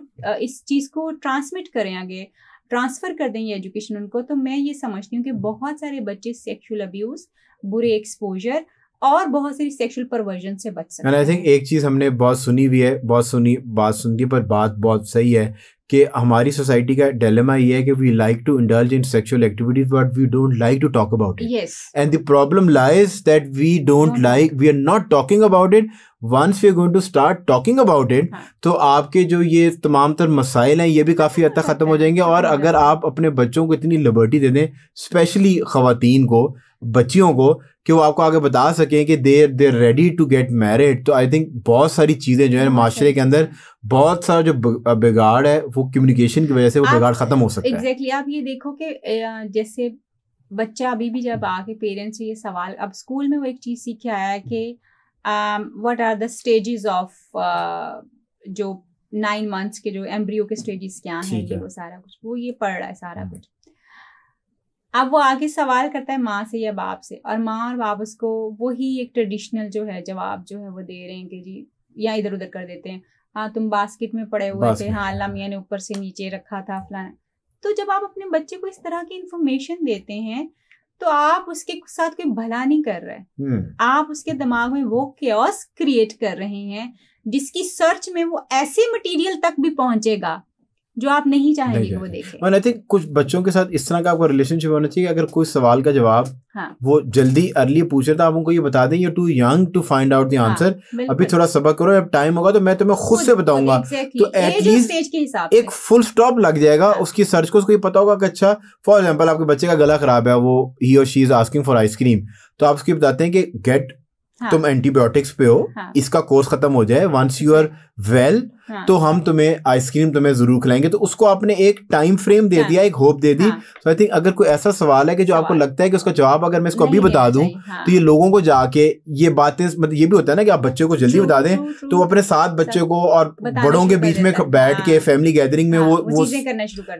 Speaker 2: इस चीज़ को ट्रांसमिट करें आगे ट्रांसफ़र कर दें ये एजुकेशन उनको तो मैं ये समझती हूँ कि बहुत सारे बच्चे सेक्शुअल अब्यूज़ बुरे एक्सपोजर और बहुत सारी सेक्सुअल परवर्जन से बच सकते हैं आई
Speaker 1: थिंक एक चीज़ हमने बहुत सुनी भी है बहुत सुनी बात सुनती है पर बात बहुत सही है कि हमारी सोसाइटी का डेलेमा ये है कि we like to indulge in sexual activities but we don't like to talk about it and the problem lies that we don't like we are not talking about it once we are going to start talking about it तो आपके जो ये तमाम तर मसाइल हैं ये भी काफ़ी हद तक ख़त्म हो जाएंगे और अगर आप अपने बच्चों को इतनी लिबर्टी दे दें स्पेशली ख़वातीन को बच्चियों को कि वो आपको आगे बता सकें कि they're they're ready to get married तो आई थिंक बहुत सारी चीज़ें जो है माशरे के अंदर बहुत सारा जो बिगाड़ है वो कम्युनिकेशन की वजह से वो बिगाड़ ख़त्म हो सकता है एग्जैक्टली
Speaker 2: आप ये देखो कि जैसे बच्चा अभी भी जब आके पेरेंट्स से ये सवाल अब स्कूल में वो एक चीज़ सीख के आया है कि what are the stages of जो नाइन मंथ्स के जो एम्ब्रियो के स्टेजेस क्या हैं ये वो सारा कुछ वो ये पढ़ रहा है सारा हम्म। कुछ अब वो आगे सवाल करता है माँ से या बाप से और माँ और बाप उसको वही एक ट्रेडिशनल जो है जवाब जो है वो दे रहे हैं कि जी या इधर उधर कर देते हैं हाँ तुम बास्केट में पड़े हुए थे हाँ अल्लाह मियाँ हाँ। ने ऊपर से नीचे रखा था फलाना तो जब आप अपने बच्चे को इस तरह की इंफॉर्मेशन देते हैं तो आप उसके साथ कोई भला नहीं कर रहे हम्म। आप उसके दिमाग में वो क्योस क्रिएट कर रहे हैं जिसकी सर्च में वो ऐसे मटेरियल तक भी पहुंचेगा जो आप नहीं चाहेंगे नहीं वो देखें
Speaker 1: आई थिंक कुछ बच्चों के साथ इस तरह का आपका रिलेशनशिप होना चाहिए अगर कोई सवाल का जवाब हाँ. वो जल्दी अर्ली पूछे तो आप उनको ये बता दें too young to find out the answer अभी थोड़ा सबक करो अब टाइम होगा तो मैं तुम्हें खुद से बताऊंगा
Speaker 2: तो एटलीस्ट के हिसाब एक
Speaker 1: फुल स्टॉप लग जाएगा हाँ। उसकी सर्च को उसको ये पता होगा कि अच्छा फॉर एग्जाम्पल आपके बच्चे का गला खराब है वो ही और she is asking for ice cream तो आप उसकी बताते हैं कि गेट हाँ. तुम एंटीबायोटिक्स पे हो हाँ. इसका कोर्स खत्म हो जाए once you are well well, हाँ. तो हम तुम्हें आइसक्रीम तुम्हें जरूर खिलाएंगे तो उसको आपने एक टाइम फ्रेम दे हाँ. दिया एक hope they the so I think अगर कोई ऐसा सवाल है कि जो आपको लगता है कि उसका जवाब अगर मैं इसको अभी बता दूं हाँ. तो ये लोगों को जाके ये बातें मतलब ये भी होता है ना कि आप बच्चों को जल्दी बता दें तो अपने साथ बच्चों को और बड़ों के बीच में बैठ के फैमिली हाँ। गैदरिंग में हाँ, वो वो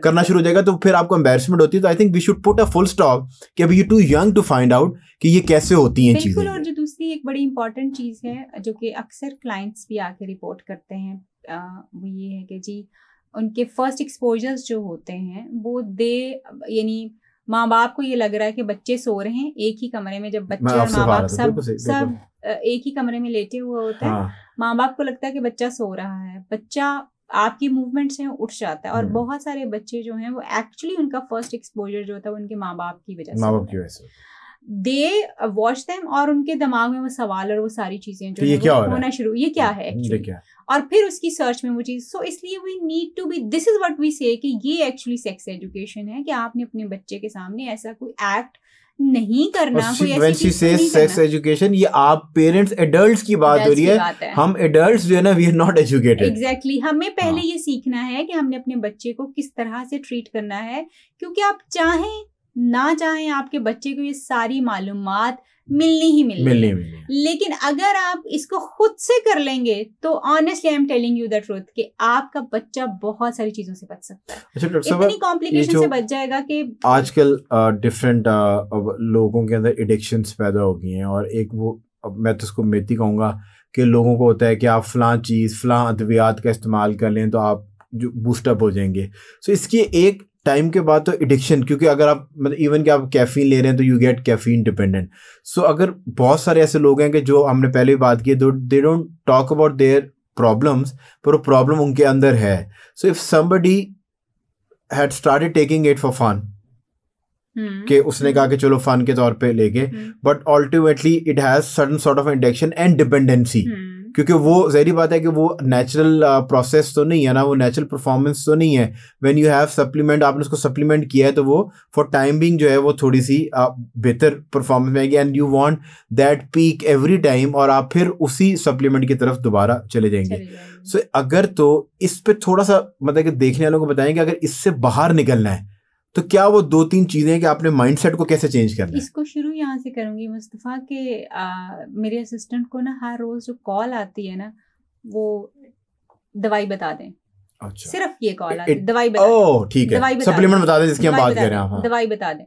Speaker 1: करना शुरू हो जाएगा तो फिर आपको एम्बेसमेंट होती है तो I think we should put a full stop कि अभी you too young to find out कि ये कैसे होती है चीजें और
Speaker 2: जो दूसरी एक बड़ी इंपॉर्टेंट चीज है जो कि अक्सर क्लाइंट्स भी आके रिपोर्ट करते करते हैं वो ये है कि जी उनके फर्स्ट एक्सपोजर्स जो होते हैं वो दे यानी माँ बाप को ये लग रहा है कि बच्चे सो रहे हैं एक ही कमरे में जब बच्चे और माँ बाप सब सब एक ही कमरे में लेटे हुए होते हैं हाँ। माँ बाप को लगता है कि बच्चा सो रहा है बच्चा आपकी मूवमेंट से उठ जाता है और हम्म। बहुत सारे बच्चे जो हैं वो एक्चुअली उनका फर्स्ट एक्सपोजर जो होता है वो उनके माँ बाप की वजह से दे वॉच देम और उनके दिमाग में वो सवाल और वो सारी चीजें जो तो होना शुरू ये क्या है और फिर उसकी सर्च में वो चीज सो इसलिए we need to be this is what we say कि ये एक्चुअली सेक्स एजुकेशन है कि आपने अपने बच्चे के सामने ऐसा कोई एक्ट नहीं करना कोई ऐसी चीज से सेक्स
Speaker 1: एजुकेशन ये आप पेरेंट्स एडल्ट्स की बात हो रही है हम एडल्ट्स जो है ना we are not educated
Speaker 2: exactly हमें पहले हाँ. ये सीखना है कि हमने अपने बच्चे को किस तरह से ट्रीट करना है क्योंकि आप चाहें ना चाहें आपके बच्चे को ये सारी मालूम मिलनी ही मिलनी, मिलनी, मिलनी लेकिन अगर आप इसको खुद से कर लेंगे तो honestly I am telling you the truth कि आपका बच्चा बहुत सारी चीजों से बच सकता
Speaker 1: है अच्छा इतनी कॉम्प्लिकेशन से बच जाएगा कि आजकल डिफरेंट लोगों के अंदर एडिक्शन पैदा हो गई हैं और एक वो मैं तो उसको मेती कहूँगा कि लोगों को होता है कि आप फलां चीज़ फलां अद्वियात का इस्तेमाल कर लें तो आप जो बूस्टअप हो जाएंगे सो so, इसकी एक टाइम के बाद तो एडिक्शन क्योंकि अगर आप मतलब इवन कि आप कैफीन ले रहे हैं तो you get caffeine dependent so अगर बहुत सारे ऐसे लोग हैं कि जो हमने पहले भी बात की they don't talk about their problems पर वो प्रॉब्लम उनके अंदर है so if somebody had started taking it for fun कि उसने कहा कि चलो फन के तौर पे लेके but ultimately it has sudden sort of addiction and dependency क्योंकि वो जहरी बात है कि वो नेचुरल प्रोसेस uh, तो नहीं है ना वो नेचुरल परफॉर्मेंस तो नहीं है व्हेन यू हैव सप्लीमेंट आपने उसको सप्लीमेंट किया है तो वो फॉर टाइम बिंग जो है वो थोड़ी सी uh, बेहतर परफॉर्मेंस में आएगी and you want that peak every time और आप फिर उसी सप्लीमेंट की तरफ दोबारा चले जाएंगे सो so, अगर तो इस पर थोड़ा सा मतलब कि देखने वालों को बताएंगे अगर इससे बाहर निकलना है तो क्या वो दो तीन चीजें कि आपने माइंडसेट को कैसे चेंज करना
Speaker 2: इसको शुरू यहाँ से करूंगी मुस्तफ़ा के आ, मेरे असिस्टेंट को ना हर रोज जो कॉल आती है ना वो दवाई बता दें अच्छा सिर्फ ये कॉल आती oh, है दवाई बता
Speaker 1: ओह ठीक है दवाई सप्लीमेंट बता दें जिसकी हम बात कर रहे हैं हाँ।
Speaker 2: दवाई बता दें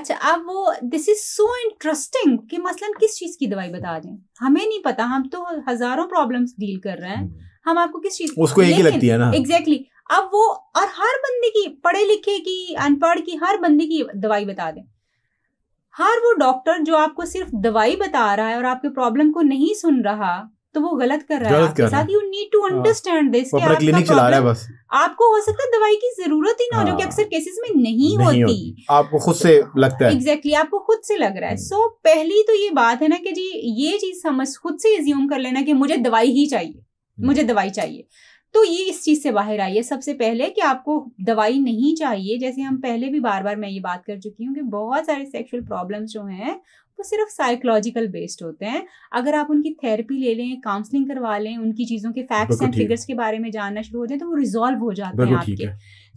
Speaker 2: अच्छा अब वो दिस इज सो इंटरेस्टिंग कि मसलन किस चीज की दवाई बता दें हमें नहीं पता हम तो हजारों प्रॉब्लम्स डील कर रहे हैं हम्म। हम आपको किस चीज उसको एक ही लगती है ना एग्जैक्टली exactly, अब वो और हर बंदे की पढ़े लिखे की अनपढ़ की हर बंदे की दवाई बता दें हर वो डॉक्टर जो आपको सिर्फ दवाई बता रहा है और आपके प्रॉब्लम को नहीं सुन रहा तो वो गलत कर रहा है आपके साथ you need to understand this clinic चला रहा है बस आपको हो सकता है दवाई की जरूरत ही ना हो जो कि हाँ। अक्सर केसेस में नहीं, नहीं होती।, होती
Speaker 1: आपको खुद से तो लगता है
Speaker 2: एग्जैक्टली exactly, आपको खुद से लग रहा है सो हम्म। पहली तो ये बात है ना कि जी ये चीज समझ खुद से एज्यूम कर लेना कि मुझे दवाई ही चाहिए मुझे हम्म। दवाई चाहिए तो ये इस चीज़ से बाहर आई है सबसे पहले कि आपको दवाई नहीं चाहिए जैसे हम पहले भी बार बार मैं ये बात कर चुकी हूँ कि बहुत सारे सेक्सुअल प्रॉब्लम्स जो हैं वो सिर्फ साइकोलॉजिकल बेस्ड होते हैं अगर आप उनकी थेरेपी ले लें काउंसलिंग करवा लें उनकी चीज़ों के फैक्ट्स एंड फिगर्स के बारे में जानना शुरू हो जाए तो वो रिजॉल्व हो जाते हैं आपके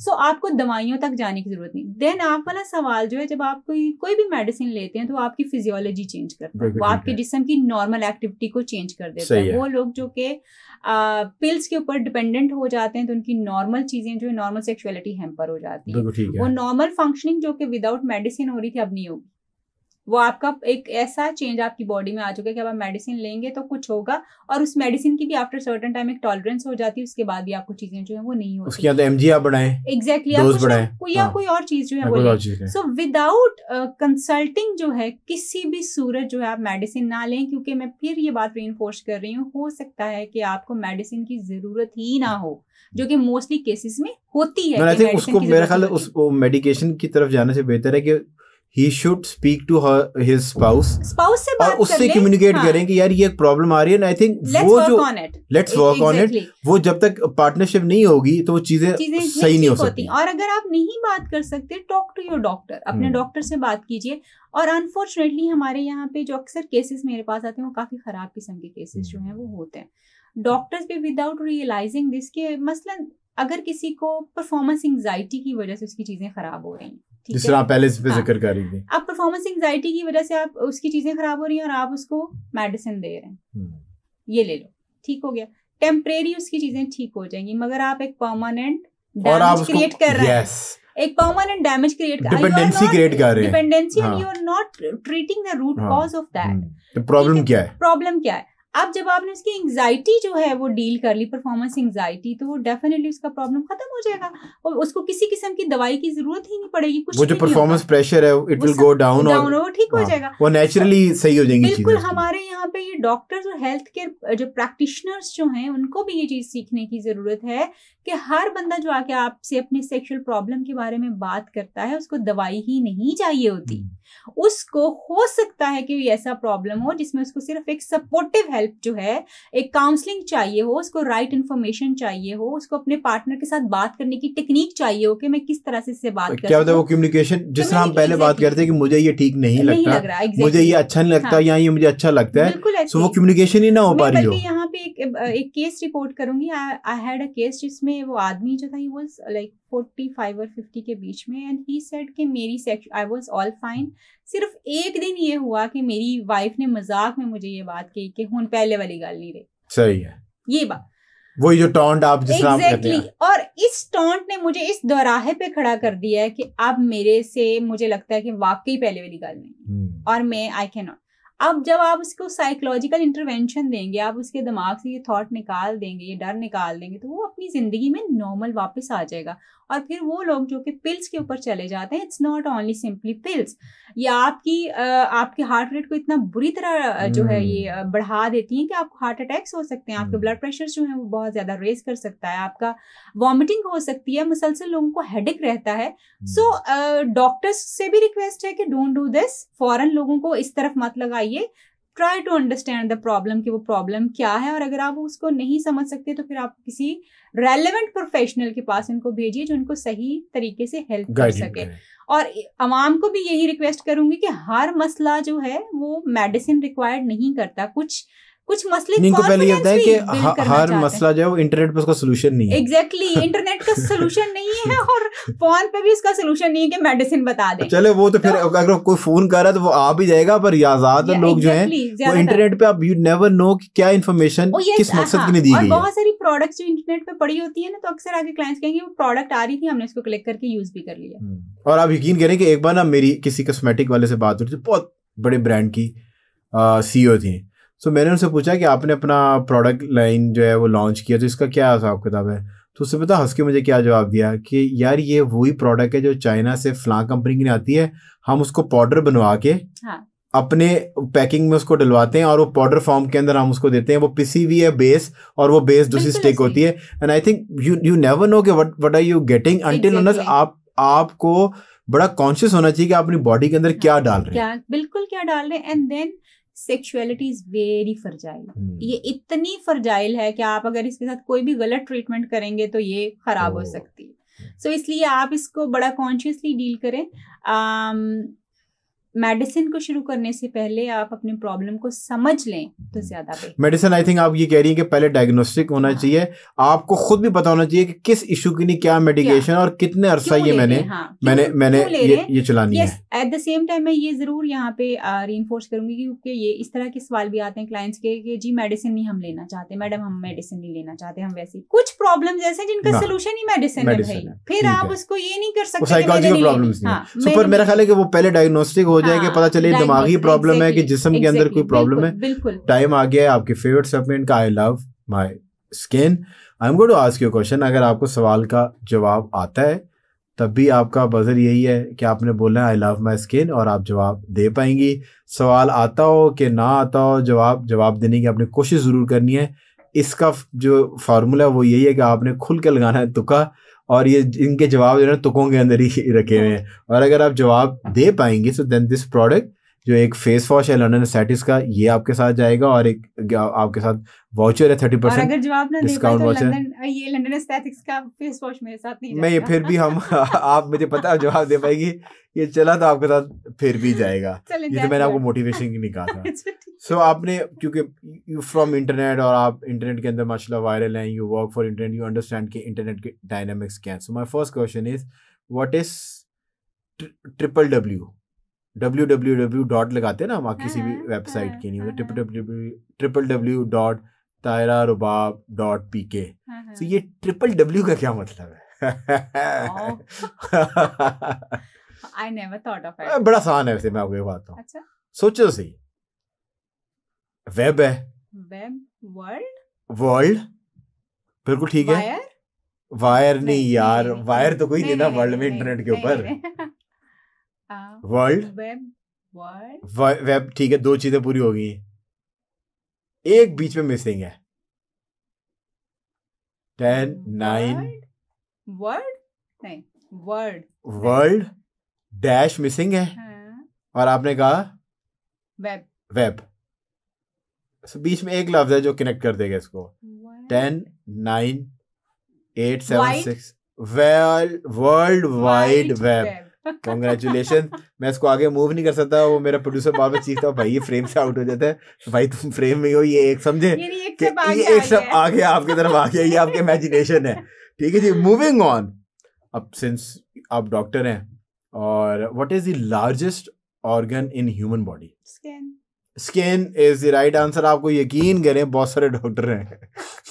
Speaker 2: सो so, आपको दवाइयों तक जाने की जरूरत नहीं देन आप वाला सवाल जो है जब आप कोई कोई भी मेडिसिन लेते हैं तो आपकी फिजियोलॉजी चेंज करता है वो आपके जिसम की नॉर्मल एक्टिविटी को चेंज कर देता है वो लोग जो कि पिल्स के ऊपर डिपेंडेंट हो जाते हैं तो उनकी नॉर्मल चीजें जो है नॉर्मल सेक्सुअलिटी हेम्पर हो जाती है वो नॉर्मल फंक्शनिंग जो कि विदाउट मेडिसिन हो रही थी अब नहीं होगी वो आपका एक ऐसा चेंज आपकी बॉडी में आ चुका है कि अब आप मेडिसिन लेंगे तो कुछ होगा और उस मेडिसिन की भी आफ्टर सर्टन टाइम एक टॉलरेंस हो जाती है उसके बाद भी आपको चीजें जो है वो नहीं होती उसके
Speaker 1: बाद एमजी आप बढ़ाए
Speaker 2: एग्जैक्टली आप या हाँ। कोई और चीज जो है वो सो विदाउट कंसल्टिंग जो है किसी भी सूरज जो है आप मेडिसिन ना लें क्योंकि मैं फिर ये बात री कर रही हूँ हो सकता है कि आपको मेडिसिन की जरूरत ही ना हो जो कि मोस्टली केसेस में होती है उसको मेरा ख्याल
Speaker 1: उस मेडिकेशन की तरफ जाने से बेहतर है कि he should speak to his spouse
Speaker 2: spouse से बात और उससे कम्युनिकेट हाँ. करें कि
Speaker 1: यार ये एक प्रॉब्लम आ रही है आई थिंक वो जो लेट्स वर्क ऑन इट वो जब तक पार्टनरशिप नहीं होगी तो वो चीजें सही नहीं हो सकती
Speaker 2: और अगर आप नहीं बात कर सकते टॉक टू योर डॉक्टर अपने डॉक्टर हम्म। से बात कीजिए और अनफॉर्चुनेटली हमारे यहाँ पे जो अक्सर केसेस मेरे पास आते हैं वो काफी खराब किस्म के केसेस जो हम्म। हैं वो होते हैं डॉक्टर्स भी विदाउट रियलाइजिंग दिस के मसलन अगर किसी को परफॉर्मेंस एंगजाइटी की वजह से उसकी चीजें खराब हो रही हैं जिस आप पहले
Speaker 1: से हाँ। जिक्र कर रही थी
Speaker 2: आप परफॉर्मेंस एंजाइटी की वजह से आप उसकी चीजें खराब हो रही हैं और आप उसको मेडिसिन दे रहे हैं हम्म। ये ले लो ठीक हो गया टेम्परेरी उसकी चीजें ठीक हो जाएंगी मगर आप एक परमानेंट डैमेज क्रिएट कर रहे हैं एक permanent damage create dependency create कर रहे हैं dependency you are not treating the root cause of that
Speaker 1: problem क्या है
Speaker 2: प्रॉब्लम क्या है अब जब आपने उसकी एंगजाइटी जो है वो डील कर ली परफॉर्मेंस एंगजाइटी तो वो डेफिनेटली उसका प्रॉब्लम खत्म हो जाएगा और उसको किसी किस्म की दवाई की जरूरत ही नहीं पड़ेगी
Speaker 1: कुछ वो जो परफॉर्मेंस प्रेशर है इट विल गो डाउन और वो ठीक हो हाँ, जाएगा वो नेचुरली सही हो जाएंगी बिल्कुल
Speaker 2: हमारे यहाँ पे ये डॉक्टर्स और हेल्थ केयर जो प्रैक्टिशनर्स जो हैं उनको भी ये चीज सीखने की जरूरत है कि हर बंदा जो आके आपसे अपने सेक्सुअल प्रॉब्लम के बारे में बात करता है उसको दवाई ही नहीं चाहिए होती हम्म। उसको हो सकता है कि ऐसा प्रॉब्लम हो जिसमें उसको सिर्फ एक सपोर्टिव हेल्प हेल्प जो है एक काउंसलिंग चाहिए हो उसको राइट right इन्फॉर्मेशन चाहिए हो उसको अपने पार्टनर के साथ बात करने की टेक्निक चाहिए हो कि मैं किस तरह से इससे बात कर क्या होता है वो
Speaker 1: कम्युनिकेशन तो जिस तरह हम पहले बात करते हैं कि मुझे ये ठीक नहीं लगता मुझे ये अच्छा नहीं लगता हाँ। या ये मुझे अच्छा लगता है सो वो कम्युनिकेशन ही ना हो पा रही हो
Speaker 2: यहाँ पे एक केस रिपोर्ट करूंगी आई हैड अ केस जिसमें वो आदमी जो था he was like forty five और फिफ्टी के बीच में एंड ही सेट कि मेरी सेक्श आई वॉज ऑल फाइन सिर्फ एक दिन ये हुआ कि मेरी वाइफ ने मजाक में मुझे ये बात कही कि हूँ पहले वाली गाल नहीं रही सही है ये बात
Speaker 1: वही जो टॉन्ट आप जिस exactly. कहते हैं
Speaker 2: और इस टॉन्ट ने मुझे इस दौराहे पे खड़ा कर दिया है कि अब मेरे से मुझे लगता है कि वाकई पहले वाली गाल नहीं hmm. और मैं आई कैन नॉट अब जब आप उसको साइकोलॉजिकल इंटरवेंशन देंगे आप उसके दिमाग से ये थॉट निकाल देंगे ये डर निकाल देंगे तो वो अपनी ज़िंदगी में नॉर्मल वापस आ जाएगा और फिर वो लोग जो कि पिल्स के ऊपर चले जाते हैं it's not only simply pills ये आपकी आपके हार्ट रेट को इतना बुरी तरह जो है ये हम्म। बढ़ा देती हैं कि आपको हार्ट अटैक्स हो सकते हैं आपके ब्लड हम्म। प्रेशर जो है वो बहुत ज़्यादा रेज कर सकता है आपका वॉमिटिंग हो सकती है मुसलसल लोगों को हेडेक रहता है सो हम्म। डॉक्टर्स से भी रिक्वेस्ट है कि डोंट डू दिस फॉरन लोगों को इस तरफ मत लगाइए try to understand the problem कि वो प्रॉब्लम क्या है और अगर आप उसको नहीं समझ सकते तो फिर आप किसी रेलिवेंट प्रोफेशनल के पास इनको भेजिए जो इनको सही तरीके से हेल्प कर सके और आवाम को भी यही रिक्वेस्ट करूंगी कि हर मसला जो है वो मेडिसिन रिक्वायर्ड नहीं करता कुछ कुछ मसले इनको पहले ये बताएं कि हर मसला
Speaker 1: जो है वो इंटरनेट पर उसका सलूशन नहीं है एग्जैक्टली exactly,
Speaker 2: इंटरनेट का सलूशन [laughs] नहीं है और फोन पे भी इसका सलूशन नहीं है कि मेडिसिन बता दे चले
Speaker 1: वो तो, तो फिर अगर कोई फोन कर रहा है तो वो आ भी जाएगा पर ज्यादातर लोग जो हैं वो इंटरनेट पे आप यू नेवर नो कि क्या इन्फॉर्मेशन किस मकसद के लिए हाँ, दी गई है बहुत
Speaker 2: सारी प्रोडक्ट्स जो इंटरनेट पे पड़ी होती है ना तो अक्सर आगे क्लाइंट्स कहेंगे वो प्रोडक्ट आ रही थी हमने इसको क्लिक करके यूज भी कर लिया हम्म,
Speaker 1: और आप यकीन करें कि एक बार ना मेरी किसी कॉस्मेटिक वाले से बात हुई थी बहुत बड़े ब्रांड की सीईओ थी सो मैंने उनसे पूछा कि आपने अपना प्रोडक्ट लाइन जो है वो लॉन्च किया तो इसका क्या हिसाब किताब है तो उससे पता हंस के मुझे क्या जवाब दिया कि यार ये वही प्रोडक्ट है जो चाइना से फ्लां कंपनी की आती है हम उसको पाउडर बनवा के हाँ। अपने पैकिंग में उसको डलवाते हैं और वो पाउडर फॉर्म के अंदर हम उसको देते हैं वो पिसी हुई है बेस और वो बेस दूसरी स्टेक होती है and I think you you never know कि what what are you getting until आप आपको बड़ा कॉन्शियस होना चाहिए कि आप अपनी बॉडी के अंदर हाँ, क्या डाल रहे
Speaker 2: हैं बिल्कुल क्या डाल रहे हैं and then sexuality is very fragile ये इतनी फर्जाइल है कि आप अगर इसके साथ कोई भी गलत ट्रीटमेंट करेंगे तो ये खराब हो oh. सकती है सो so, इसलिए आप इसको बड़ा कॉन्शियसली डील करें um, मेडिसिन को शुरू करने से पहले आप अपने प्रॉब्लम को समझ लें तो ज्यादा
Speaker 1: मेडिसिन आई थिंक आप ये कह रही हैं कि पहले डायग्नोस्टिक होना हाँ। चाहिए आपको खुद भी पता होना चाहिए कि किस इशू के लिए क्या मेडिकेशन और कितने अरसा ये मैंने हाँ। मैंने मैंने ये, ये चलानी yes,
Speaker 2: है एट द सेम टाइम मैं ये जरूर यहाँ पे री इन्फोर्स करूंगी क्योंकि ये इस तरह के सवाल भी आते हैं क्लाइंट्स के कि जी मेडिसिन नहीं हम लेना चाहते मैडम हम मेडिसिन नहीं लेना चाहते हम वैसे कुछ प्रॉब्लम ऐसे जिनका सोल्यूशन ही मेडिसिन है फिर आप उसको ये नहीं कर सकते हाँ, मेरा
Speaker 1: ख्याल है कि वो पहले डायग्नोस्टिक हो जाए कि पता चले दिमागी प्रॉब्लम है कि जिसम के अंदर कोई प्रॉब्लम है टाइम आ गया है आपके फेवरेट सेगमेंट का I love my skin I am going to ask you question अगर आपको सवाल का जवाब आता है तब भी आपका बजर यही है कि आपने बोला है आई लव माई स्किन और आप जवाब दे पाएंगी सवाल आता हो कि ना आता हो जवाब जवाब देने की आपने कोशिश ज़रूर करनी है इसका जो फार्मूला है वो यही है कि आपने खुल के लगाना है तुका और ये इनके जवाब जो है तुकों के अंदर ही रखे हुए हैं और अगर आप जवाब दे पाएंगे सो देन दिस प्रोडक्ट जो एक फेस वॉश है लंडन सेटिस का ये आपके साथ जाएगा और एक आपके साथ वाउचर है थर्टी परसेंट अगर जवाब ना डिस्काउंट तो वाउचर
Speaker 2: ये लंडन एस्थेटिक्स का फेस वॉश मेरे साथ नहीं नहीं फिर भी
Speaker 1: हम [laughs] आप मुझे पता है जवाब दे पाएगी ये चला तो आपके साथ फिर भी जाएगा ये तो मैंने आपको मोटिवेशन की निकाला था सो [laughs] अच्छा, आपने क्योंकि यू फ्रॉम इंटरनेट और आप इंटरनेट के अंदर माशाल्लाह वायरल हैं you work for internet you understand कि इंटरनेट के डायनामिक्स क्या है so my first question is what is triple W W W W dot लगाते हैं ना वहाँ किसी भी हाँ, हाँ, वेबसाइट की नहीं triple W triple W dot Tayra Rubab dot P K तो ये ट्रिपल डब्ल्यू का क्या मतलब है oh. [laughs] बड़ा आसान है वैसे मैं आपको बताता अच्छा। हूँ सोचो सही वेब है वेब वर्ल्ड वर्ल्ड बिल्कुल ठीक है वायर नहीं यार वायर तो कोई नहीं ना वर्ल्ड में इंटरनेट के ऊपर वर्ल्ड
Speaker 2: uh,
Speaker 1: वेब ठीक है दो चीजें पूरी हो गई एक बीच में मिसिंग है ten nine
Speaker 2: world world
Speaker 1: world dash missing है हाँ। और आपने कहा वेब वेब so, बीच में एक लफ्ज है जो कनेक्ट कर देगा इसको ten nine eight seven six world world wide web congratulation मैं इसको आगे मूव नहीं कर सकता वो मेरा प्रोड्यूसर बार बार चीखता भाई ये फ्रेम से आउट हो जाता है भाई तुम फ्रेम में हो ये एक समझे ये एक सब आगे आपकी तरफ आ गया ये आपके इमेजिनेशन है ठीक है जी मूविंग ऑन अब सिंस आप डॉक्टर हैं और what is the largest organ in human body skin is the right answer आपको यकीन करें बहुत सारे डॉक्टर हैं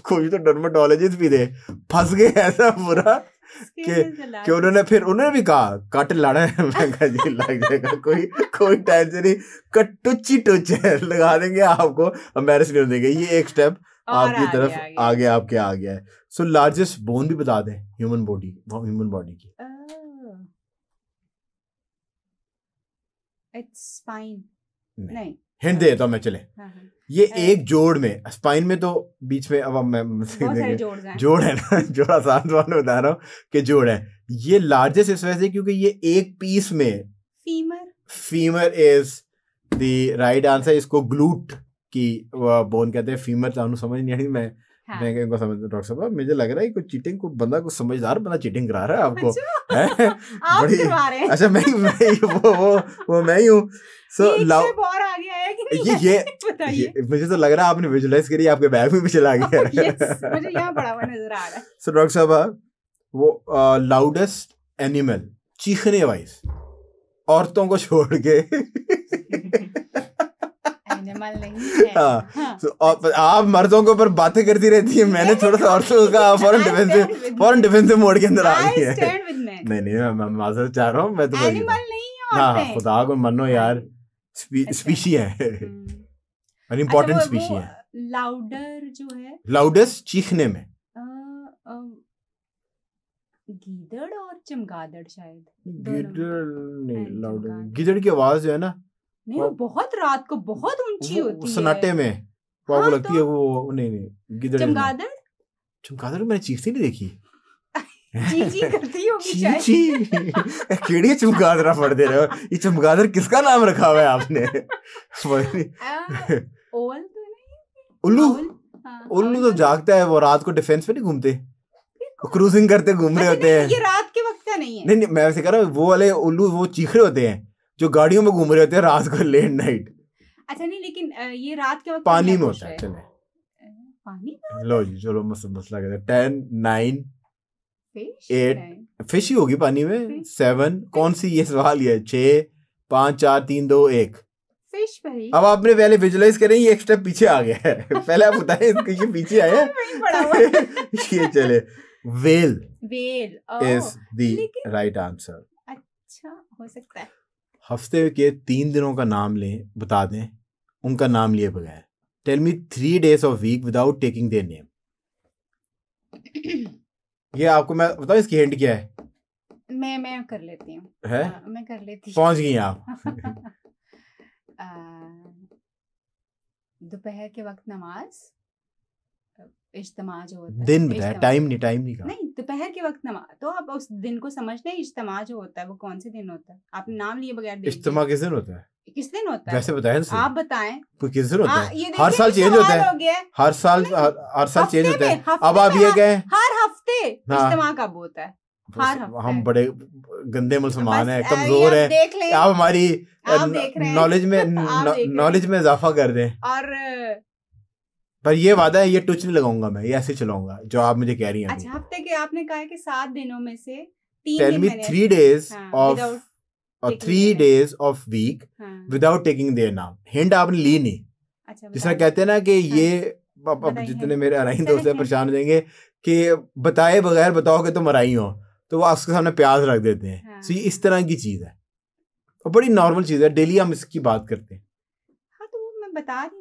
Speaker 1: कोई तो डर्माटोलॉजिस्ट भी थे फंस गए ऐसा बुरा कि, कि उन्होंने फिर उन्होंने भी कहा कट लाना है महंगा जी लग जाएगा कोई कोई टेंशन नहीं कटुची टुच लगा देंगे आपको एम्बेरस नहीं देंगे ये एक स्टेप आपकी तरफ आ गया आपके आ गया है सो लार्जेस्ट बोन भी बता दें ह्यूमन बॉडी ह्यूमन बॉडी की
Speaker 2: इट्स oh. स्पाइन नहीं
Speaker 1: हिंट हाँ। देता तो मैं चले हाँ, हाँ। ये एक जोड़ में स्पाइन में तो बीच में अब मैं जोड़ है ना [laughs] जोड़ आसान बता रहा हूँ कि जोड़ है ये लार्जेस्ट इस वजह से क्योंकि ये एक पीस में femur femur is the right answer इसको ग्लूट की बोन कहते हैं फीमर तो समझ नहीं आई मैं मैं हाँ। क्या समझ डॉक्टर साहब मुझे लग रहा है कुछ चीटिंग को बंदा कुछ समझदार बंदा चीटिंग करा रहा है आपको अच्छा, आप [laughs] बड़ी अच्छा मैं मैं वो वो वो मैं ही हूँ सो लव
Speaker 2: और आ गया है कि ये ये, [laughs] ये
Speaker 1: मुझे तो लग रहा है आपने विजुलाइज करी आपके बैग में भी चला गया [laughs] मुझे यहाँ
Speaker 2: बड़ा हुआ नजर आ
Speaker 1: रहा है सो डॉक्टर साहब हाँ, वो लाउडेस्ट एनिमल चीखने वाइज औरतों को छोड़ के नॉर्मल नहीं है हाँ, हाँ, तो आप मर्दों के ऊपर बातें करती रहती है मैंने थोड़ा सा औरतों का फॉरन डिफेंसिव फॉरन डिफेंसिव मोड के अंदर आ गई है नहीं नहीं मैं माजर चाह रहा हूँ मैं तो एनिमल
Speaker 2: नहीं है हाँ खुदा को
Speaker 1: मनो हाँ। यार स्पीशी अच्छा। है एन इम्पोर्टेंट स्पीशी है
Speaker 2: लाउडर जो है
Speaker 1: लाउडेस्ट चीखने में
Speaker 2: गिदड़ और चमगादड़ शायद
Speaker 1: गिदड़ नहीं लाउडर हाँ, गिदड़ की आवाज जो है ना
Speaker 2: नहीं वो बहुत रात को बहुत ऊंची होती है सन्नाटे में
Speaker 1: हाँ वो हाँ, लगती तो, है वो नहीं नहीं गिदड़ चमगादड़ चमगादड़ मैंने चीखती नहीं देखी [laughs] चीची जी करती होगी [laughs] केड़ी चमगादड़ा दे रहे हो ये चमगादड़ किसका नाम रखा हुआ है आपने [laughs] तो उल्लू हाँ, उल्लू तो, तो जागता है वो रात को डिफेंस पे नहीं घूमते क्रूजिंग करते घूम रहे अच्छा, होते हैं ये
Speaker 2: रात के वक्त का नहीं है
Speaker 1: नहीं नहीं मैं वैसे कह रहा हूँ वो वाले उल्लू वो चीख रहे होते हैं जो गाड़ियों में घूम रहे होते हैं रात को लेट नाइट
Speaker 2: अच्छा नहीं लेकिन ये रात के वक्त पानी में होता है चले पानी
Speaker 1: लो जी चलो मस्त मसला कहते टेन नाइन एट फिश ही होगी पानी में सेवन कौन सी ये सवाल ये छ पांच चार तीन दो एक
Speaker 2: फिश भाई अब
Speaker 1: आपने पहले विजुलाइज करें ये एक स्टेप पीछे आ गया है [laughs] पहले आप बताएं इसके ये पीछे आया [laughs] [laughs] ये चले whale
Speaker 2: whale is the right answer अच्छा हो सकता है
Speaker 1: हफ्ते के तीन दिनों का नाम लें बता दें उनका नाम लिए बगैर tell me three days of week without taking their name ये आपको मैं बताऊँ इसकी हिंट क्या है
Speaker 2: मैं मैं कर लेती हूँ
Speaker 1: है आ, हाँ, मैं कर लेती हूँ पहुँच गई आप
Speaker 2: [laughs] दोपहर के वक्त नमाज इज्तमा जो होता है दिन टाइम नहीं
Speaker 1: टाइम नहीं नहीं
Speaker 2: दोपहर के वक्त नमा तो आप उस दिन को है इज्तमा जो होता है वो कौन से दिन होता है नाम लिए बगैर इज्तमा किस दिन होता है किस दिन होता है वैसे बताएं तो आप बताएं
Speaker 1: किस दिन होता हाँ, है हर साल चेंज होता है हर साल हर साल हाँ। चेंज होता है अब आप ये
Speaker 2: हर हफ्ते इज्तमा कब होता है हम
Speaker 1: बड़े गंदे मुसलमान है कमजोर है आप हमारी नॉलेज में नॉलेज [laughs] में इजाफा कर दें और पर ये वादा है ये टुच नहीं लगाऊंगा मैं ये ऐसे चलाऊंगा जो आप मुझे कह रही हैं अच्छा
Speaker 2: हफ्ते के आपने कहा है कि सात दिनों में से
Speaker 1: tell me three days of और three days of week without taking their नाम हिंट आपने ली नहीं अच्छा, जिस कहते हैं ना कि ये हाँ। अब, जितने हाँ। मेरे अराइन दोस्त हैं परेशान हो जाएंगे कि बताए बगैर बताओ कि तुम अराई हो तो वो आपके सामने प्याज रख देते हैं हाँ। सो तो ये इस तरह की चीज़ है और बड़ी नॉर्मल चीज़ है डेली हम इसकी बात करते हैं
Speaker 2: हाँ तो मैं बता रही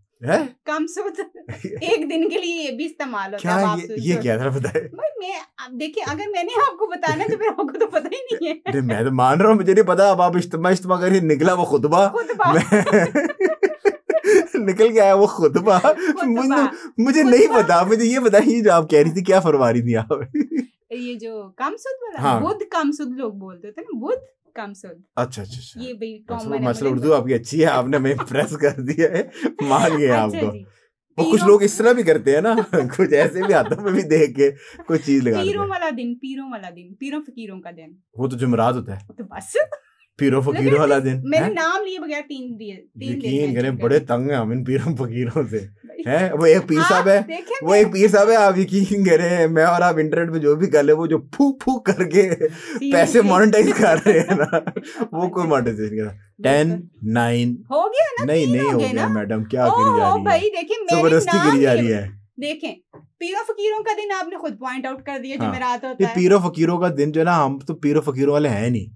Speaker 2: है कम से मतलब [laughs] एक दिन के लिए ये भी इस्तेमाल होता है ये, ये क्या
Speaker 1: था बताए भाई
Speaker 2: मैं देखिए अगर मैंने आपको बताना तो फिर आपको तो पता ही नहीं
Speaker 1: है मैं तो मान रहा हूँ मुझे नहीं पता अब आप इस्तेमाल इस्तेमाल करके निकला वो खुतबा [laughs] निकल के आया वो खुतबा मुझे मुझे नहीं पता मुझे ये बताइए जो आप कह रही थी क्या फरमा रही थी आप
Speaker 2: ये जो कम सुध वाला हाँ। बुद्ध कम सुध लोग बोलते थे ना बुद्ध कमसुद
Speaker 1: अच्छा, अच्छा, अच्छा। उर्दू आपकी अच्छी है आपने हमें प्रेस कर दिया है [laughs] मान गया अच्छा आपको वो कुछ लोग इस तरह भी करते हैं ना [laughs] कुछ ऐसे भी हाथों में भी देख के कुछ चीज लगा पीरों
Speaker 2: वाला दिन पीरों वाला दिन पीरों फकीरों का दिन
Speaker 1: वो तो जुमरात होता है तो बस पीरों मतलब फकीरों वाला दिन मेरे
Speaker 2: नाम लिए बगैर तीन दिए
Speaker 1: यकीन करें बड़े तंग हैं हम इन पीरों फकीरों से है वो एक पीर साहब है वो एक पीर साहब है आप यकीन करें मैं और आप इंटरनेट पे जो भी कर ले वो जो फू फू करके पैसे मोनेटाइज कर रहे हैं ना [laughs] वो कोई मोनेटाइज कर टेन नाइन हो गया ना नहीं नहीं हो गया मैडम क्या करी जा रही
Speaker 2: है जबरदस्ती करी जा रही है देखें पीरो फकीरों का दिन आपने खुद पॉइंट आउट कर दिया जो जमेरात हाँ। होता है पीरो
Speaker 1: फकीरों का दिन जो है ना हम तो पीरो फकीरों वाले हैं नहीं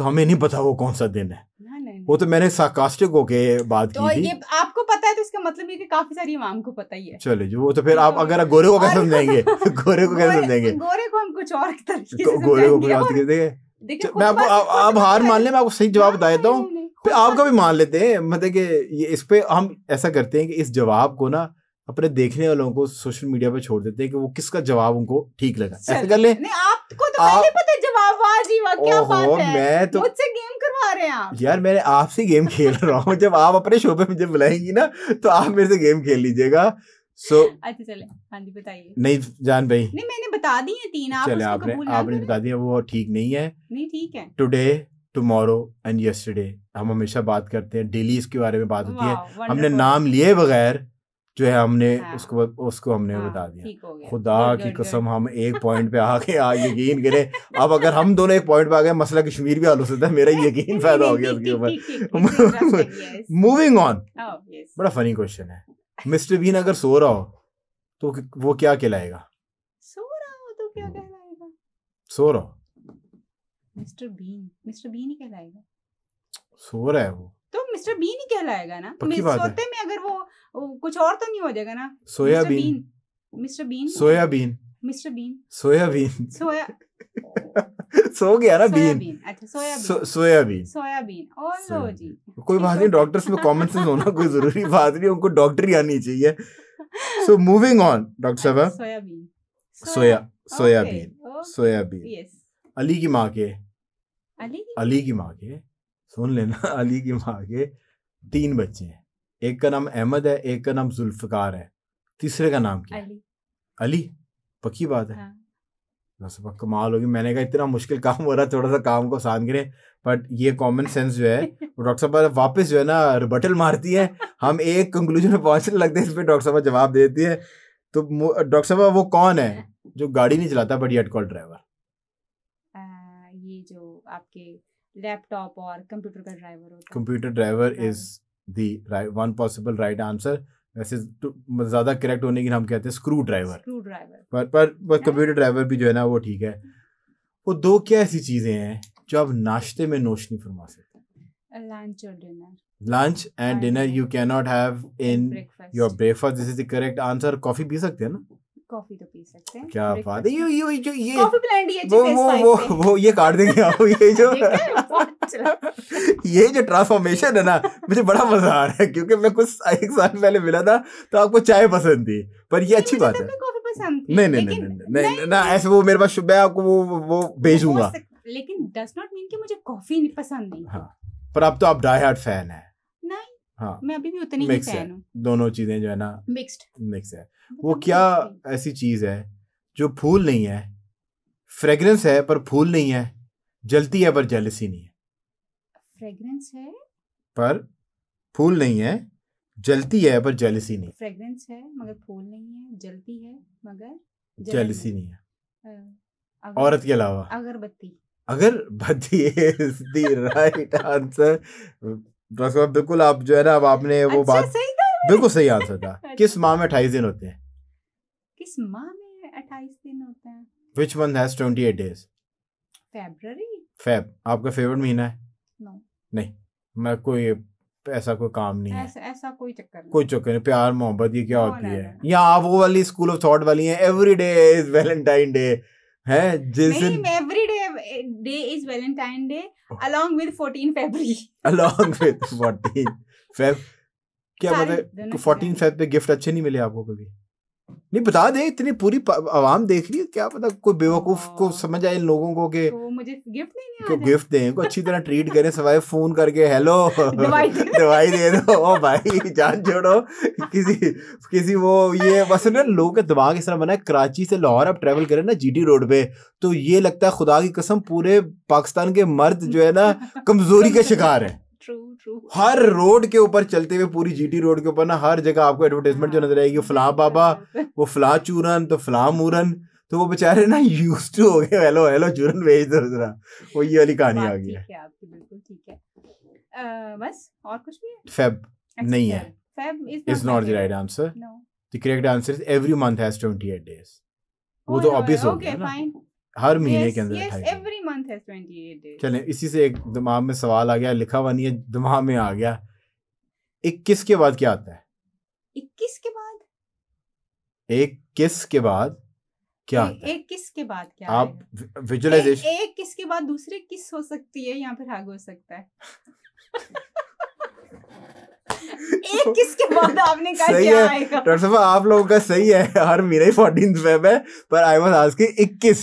Speaker 1: तो हमें नहीं पता वो कौन सा दिन
Speaker 2: है वो
Speaker 1: तो मैंने साकास्टिक होके बात तो की थी
Speaker 2: आपको पता है तो इसका मतलब ये कि काफी सारी इमाम को पता ही है
Speaker 1: चलो जी वो तो फिर आप तो अगर गोरे को कैसे समझेंगे [laughs] गोरे को कैसे समझेंगे
Speaker 2: गोरे को हम कुछ और तरीके से गोरे को कुछ और तरीके से देखिए मैं आपको
Speaker 1: आप हार मान ले मैं आपको सही जवाब बता हाँ, देता हूँ आपका भी मान लेते हैं मतलब कि ये इस पे हम ऐसा करते हैं कि इस जवाब को ना अपने देखने वालों को सोशल मीडिया पे छोड़ देते हैं कि वो किसका जवाब उनको ठीक लगा ऐसे कर ले नहीं
Speaker 2: आपको तो आप... पहले पता जवाब वाजीवा क्या बात है मैं तो मुझसे गेम करवा रहे हैं आप
Speaker 1: यार मैंने आपसे गेम खेल रहा हूँ जब आप अपने शो पे मुझे बुलाएंगी ना तो आप मेरे से गेम खेल लीजिएगा सो
Speaker 2: अच्छा चले हाँ जी बताइए
Speaker 1: नहीं जान भाई नहीं
Speaker 2: मैंने बता दी है तीन आप चले आपने आपने बता
Speaker 1: दिया वो ठीक नहीं है नहीं ठीक है टुडे टुमारो एंड यस्टरडे हम हमेशा बात करते हैं डेली इसके बारे में बात होती है हमने नाम लिए बगैर जो है हमने हाँ, उसको उसको हमने हाँ, बता दिया खुदा गर, की गर, कसम गर। हम एक पॉइंट पे आके आ यकीन करें अब अगर हम दोनों एक पॉइंट पे आ गए मसला कश्मीर भी हल हो सकता है मेरा [laughs] यकीन पैदा हो गया उसके ऊपर मूविंग ऑन बड़ा फनी क्वेश्चन है मिस्टर बीन अगर सो रहा हो तो वो क्या कहलाएगा सो रहा हो तो क्या कहलाएगा सो रहा
Speaker 2: मिस्टर बीन मिस्टर बीन ही कहलाएगा
Speaker 1: सो रहा है वो
Speaker 2: तो मिस्टर बीन ही कहलाएगा ना सोते में अगर वो कुछ और तो नहीं हो जाएगा ना soybean Mister Bean soybean
Speaker 1: Mister Bean soybean सोया [laughs] सो गया ना बीन अच्छा, सोयाबीन
Speaker 2: सोयाबीन जी
Speaker 1: कोई बात नहीं डॉक्टर्स में कॉमन सेंस होना कोई जरूरी [laughs] बात नहीं उनको डॉक्टर ही आनी चाहिए सो मूविंग ऑन डॉक्टर साहब soybean soya soybean soybean Ali की माँ के
Speaker 2: अली की माँ के
Speaker 1: सुन लेना [laughs] अली की माँ के तीन बच्चे हैं एक का नाम अहमद है एक का नाम जुल्फकार है तीसरे का नाम क्या अली, अली? पक्की बात है हाँ। सबक कमाल होगी मैंने कहा इतना मुश्किल काम हो रहा है थोड़ा सा काम को आसान करें बट ये कॉमन सेंस जो है डॉक्टर साहब वापस जो है ना रिबटल मारती है हम एक कंक्लूजन में पहुंचने लगते हैं इस पर डॉक्टर साहब जवाब देती है तो डॉक्टर साहब वो कौन है हाँ। जो गाड़ी नहीं चलाता बट ये अटकॉल ड्राइवर
Speaker 2: ये जो आपके लैपटॉप और कंप्यूटर
Speaker 1: का ड्राइवर होता है computer driver is the right one possible right answer वैसे तो ज़्यादा करेक्ट होने की हम कहते हैं स्क्रू ड्राइवर स्क्रू ड्राइवर पर पर, पर कंप्यूटर ड्राइवर भी जो है ना वो ठीक है हम्म। वो दो क्या ऐसी चीज़ें हैं जो आप नाश्ते में नोश नहीं फरमा सकते
Speaker 2: लंच और dinner
Speaker 1: lunch and dinner you can not have in your breakfast this is the correct answer coffee पी सकते हैं ना
Speaker 2: कॉफी तो पी सकते
Speaker 1: हैं क्या बात है
Speaker 2: ये जो ये कॉफी ब्लेंड ये वो वो वो,
Speaker 1: वो ये काट देंगे आप ये [laughs] जो
Speaker 2: [laughs]
Speaker 1: ये जो ट्रांसफॉर्मेशन है ना मुझे बड़ा मजा आ रहा है क्योंकि मैं कुछ एक साल पहले मिला था तो आपको चाय पसंद थी पर ये अच्छी बात तो
Speaker 2: है नहीं नहीं नहीं
Speaker 1: नहीं ना ऐसे वो मेरे पास आपको वो वो भेजूंगा
Speaker 2: लेकिन डज नॉट मीन कि मुझे कॉफी पसंद नहीं
Speaker 1: हाँ, पर अब तो आप डाई हार्ट फैन है हाँ,
Speaker 2: मैं अभी भी उतनी ही फैन हूँ
Speaker 1: दोनों चीजें जो है ना मिक्स्ड मिक्स है वो क्या ऐसी चीज है जो फूल नहीं है फ्रेग्रेंस है पर फूल नहीं है जलती है पर जेलसी नहीं है
Speaker 2: फ्रेग्रेंस है
Speaker 1: पर फूल नहीं है जलती है पर जेलसी नहीं
Speaker 2: फ्रेग्रेंस है मगर फूल नहीं है जलती है मगर जेलसी नहीं है औरत के अलावा अगरबत्ती
Speaker 1: अगर बत्ती इज द राइट आंसर बस बिल्कुल आप जो है ना अब आपने वो अच्छा, बात बिल्कुल सही आंसर था [laughs] किस अच्छा। माह में अट्ठाईस दिन होते हैं
Speaker 2: किस माह में अट्ठाईस दिन होते हैं
Speaker 1: which month has twenty eight days
Speaker 2: February
Speaker 1: Feb आपका फेवरेट महीना है नो no. नहीं मैं कोई ऐसा कोई काम नहीं ऐस,
Speaker 2: है ऐसा कोई चक्कर
Speaker 1: नहीं कोई चक्कर नहीं प्यार मोहब्बत ये क्या no, होती है या आप वो वाली स्कूल ऑफ थॉट वाली हैं every day is Valentine day है जिस दिन
Speaker 2: मैं day is Valentine's Day oh. along with 14 February.
Speaker 1: along with 14 Feb क्या बोले 14 Feb पे गिफ्ट अच्छे नहीं मिले आपको कभी नहीं बता दे इतनी पूरी आवाम देख रही है क्या पता कोई बेवकूफ को हाँ। समझ आए इन लोगों को के तो मुझे गिफ्ट नहीं को गिफ्ट दें को अच्छी तरह ट्रीट करें सवाए फोन करके हेलो [laughs] दवाई दे दो ओ भाई जान छोड़ो किसी किसी वो ये बस ना लोगों का दिमाग इस तरह बना है कराची से लाहौर आप ट्रेवल करें ना जी रोड पे तो ये लगता है खुदा की कसम पूरे पाकिस्तान के मर्द जो है ना [laughs] कमजोरी के शिकार है हर रोड के ऊपर चलते हुए पूरी जीटी रोड के ऊपर ना हर जगह आपको एडवर्टाइजमेंट जो नजर आएगी फला बाबा वो फला चूरन तो फला मूरन तो वो बेचारे ना यूज टू हो गए हेलो हेलो चूरन भेज दो जरा वो ये वाली कहानी आ गई है आपकी बिल्कुल ठीक
Speaker 2: है बस और कुछ भी फेब नहीं है is not the
Speaker 1: right answer the correct answer is every month has 28 days वो oh, तो ऑब्वियस हो गया ओके फाइन हर महीने yes, के अंदर yes,
Speaker 2: एवरी मंथ हैज
Speaker 1: 28 इसी से एक दिमाग में सवाल आ गया लिखा हुआ नहीं है दिमाग में आ गया इक्कीस के बाद क्या आता है इक्कीस के बाद एक किस के बाद क्या ए,
Speaker 2: एक किस के बाद क्या आप
Speaker 1: विजुअलाइजेशन
Speaker 2: एक किस के बाद दूसरे किस हो सकती है या फिर हाग हो सकता है [laughs] [laughs] एक किसके बाद आपने कहा सही है डॉक्टर
Speaker 1: साहब आप लोगों का सही है हर मेरा ही फोर्टीन फेब है पर आई इक्कीस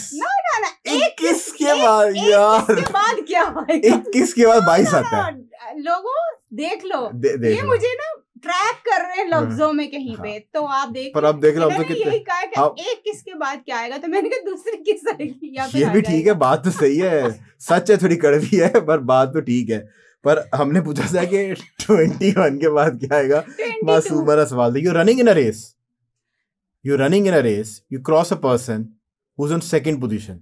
Speaker 1: इक्कीस के बाद यार इक्कीस के बाद बाईस आता
Speaker 2: है लोगों देख लो दे, देख ये लो। मुझे ना ट्रैप कर रहे हैं हम्म। लफ्जों में कहीं हाँ। पे तो आप देख पर देख लो हो तो यही कहा कि हाँ। एक के बाद क्या आएगा तो मैंने कहा दूसरी किस आएगी ये भी ठीक
Speaker 1: है बात तो सही है सच है थोड़ी कड़वी है पर बात तो ठीक है पर हमने पूछा था कि ट्वेंटी वन के बाद क्या आएगा मासूम वाला सवाल था you running in a race you running in a race you cross a person who's on second position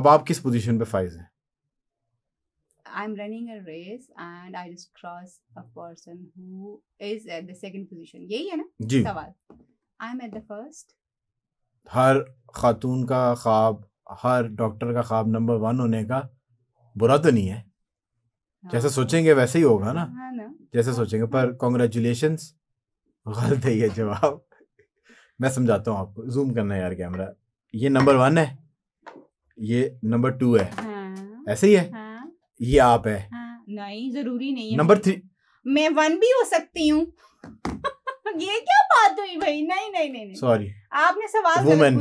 Speaker 1: अब आप किस पोजिशन पे फाइज हैं
Speaker 2: I'm running a race and I just cross a person who is at the second position. यही है ना जी. सवाल. I'm at the first.
Speaker 1: हर खातून का खाब हर डॉक्टर का खाब नंबर वन होने का बुरा तो नहीं है जैसे हाँ। सोचेंगे वैसे ही होगा ना हाँ जैसे हाँ। सोचेंगे पर कॉन्ग्रेचुलेशन गलत है ये जवाब मैं समझाता हूँ आपको जूम करना यार कैमरा ये नंबर वन है ये नंबर टू है हाँ, ऐसे ही है हाँ, ये आप है हाँ,
Speaker 2: नहीं जरूरी नहीं नंबर थ्री मैं वन भी हो सकती हूँ [laughs] ये क्या बात हुई भाई नहीं नहीं नहीं सॉरी आपने सवाल वुमेन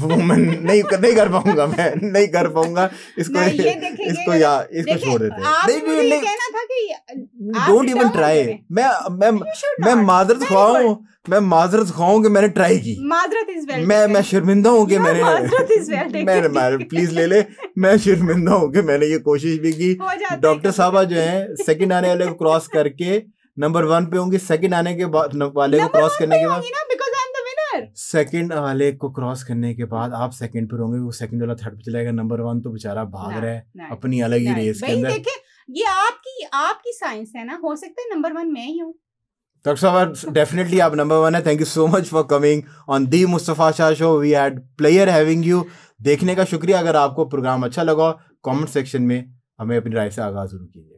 Speaker 1: वुमेन नहीं कर नहीं कर पाऊंगा मैं नहीं कर पाऊंगा इसको ये इसको या इसको छोड़ देते नहीं नहीं नहीं
Speaker 2: कहना था कि डोंट इवन ट्राई
Speaker 1: मैं मैं मैं माजरत खुआऊं मैं माजरत खुआऊं कि मैंने ट्राई की
Speaker 2: माजरत इज वेल मैं मैं
Speaker 1: शर्मिंदा हूं कि मैंने माजरत
Speaker 2: इज वेल [laughs] मैं
Speaker 1: प्लीज ले ले मैं शर्मिंदा हूं कि मैंने ये कोशिश भी की डॉक्टर साहब जो हैं सेकंड आने वाले को क्रॉस करके नंबर वन पे होंगे सेकंड आने के बाद वाले को क्रॉस करने के बाद पर सेकंड वाले को क्रॉस करने के बाद आप सेकंड पर होंगे वो सेकंड वाला थर्ड पे चलाएगा नंबर वन तो बेचारा भाग रहा है अपनी अलग ही रेस के अंदर
Speaker 2: ये आपकी आपकी साइंस है ना हो सकता है नंबर वन मैं ही हूँ
Speaker 1: डॉक्टर साहब डेफिनेटली आप नंबर वन है thank you so much for coming on the Mustafa Shah show we had pleasure having you देखने का शुक्रिया अगर आपको प्रोग्राम अच्छा लगा कमेंट सेक्शन में हमें अपनी राय से आगाज़ जरूर कीजिए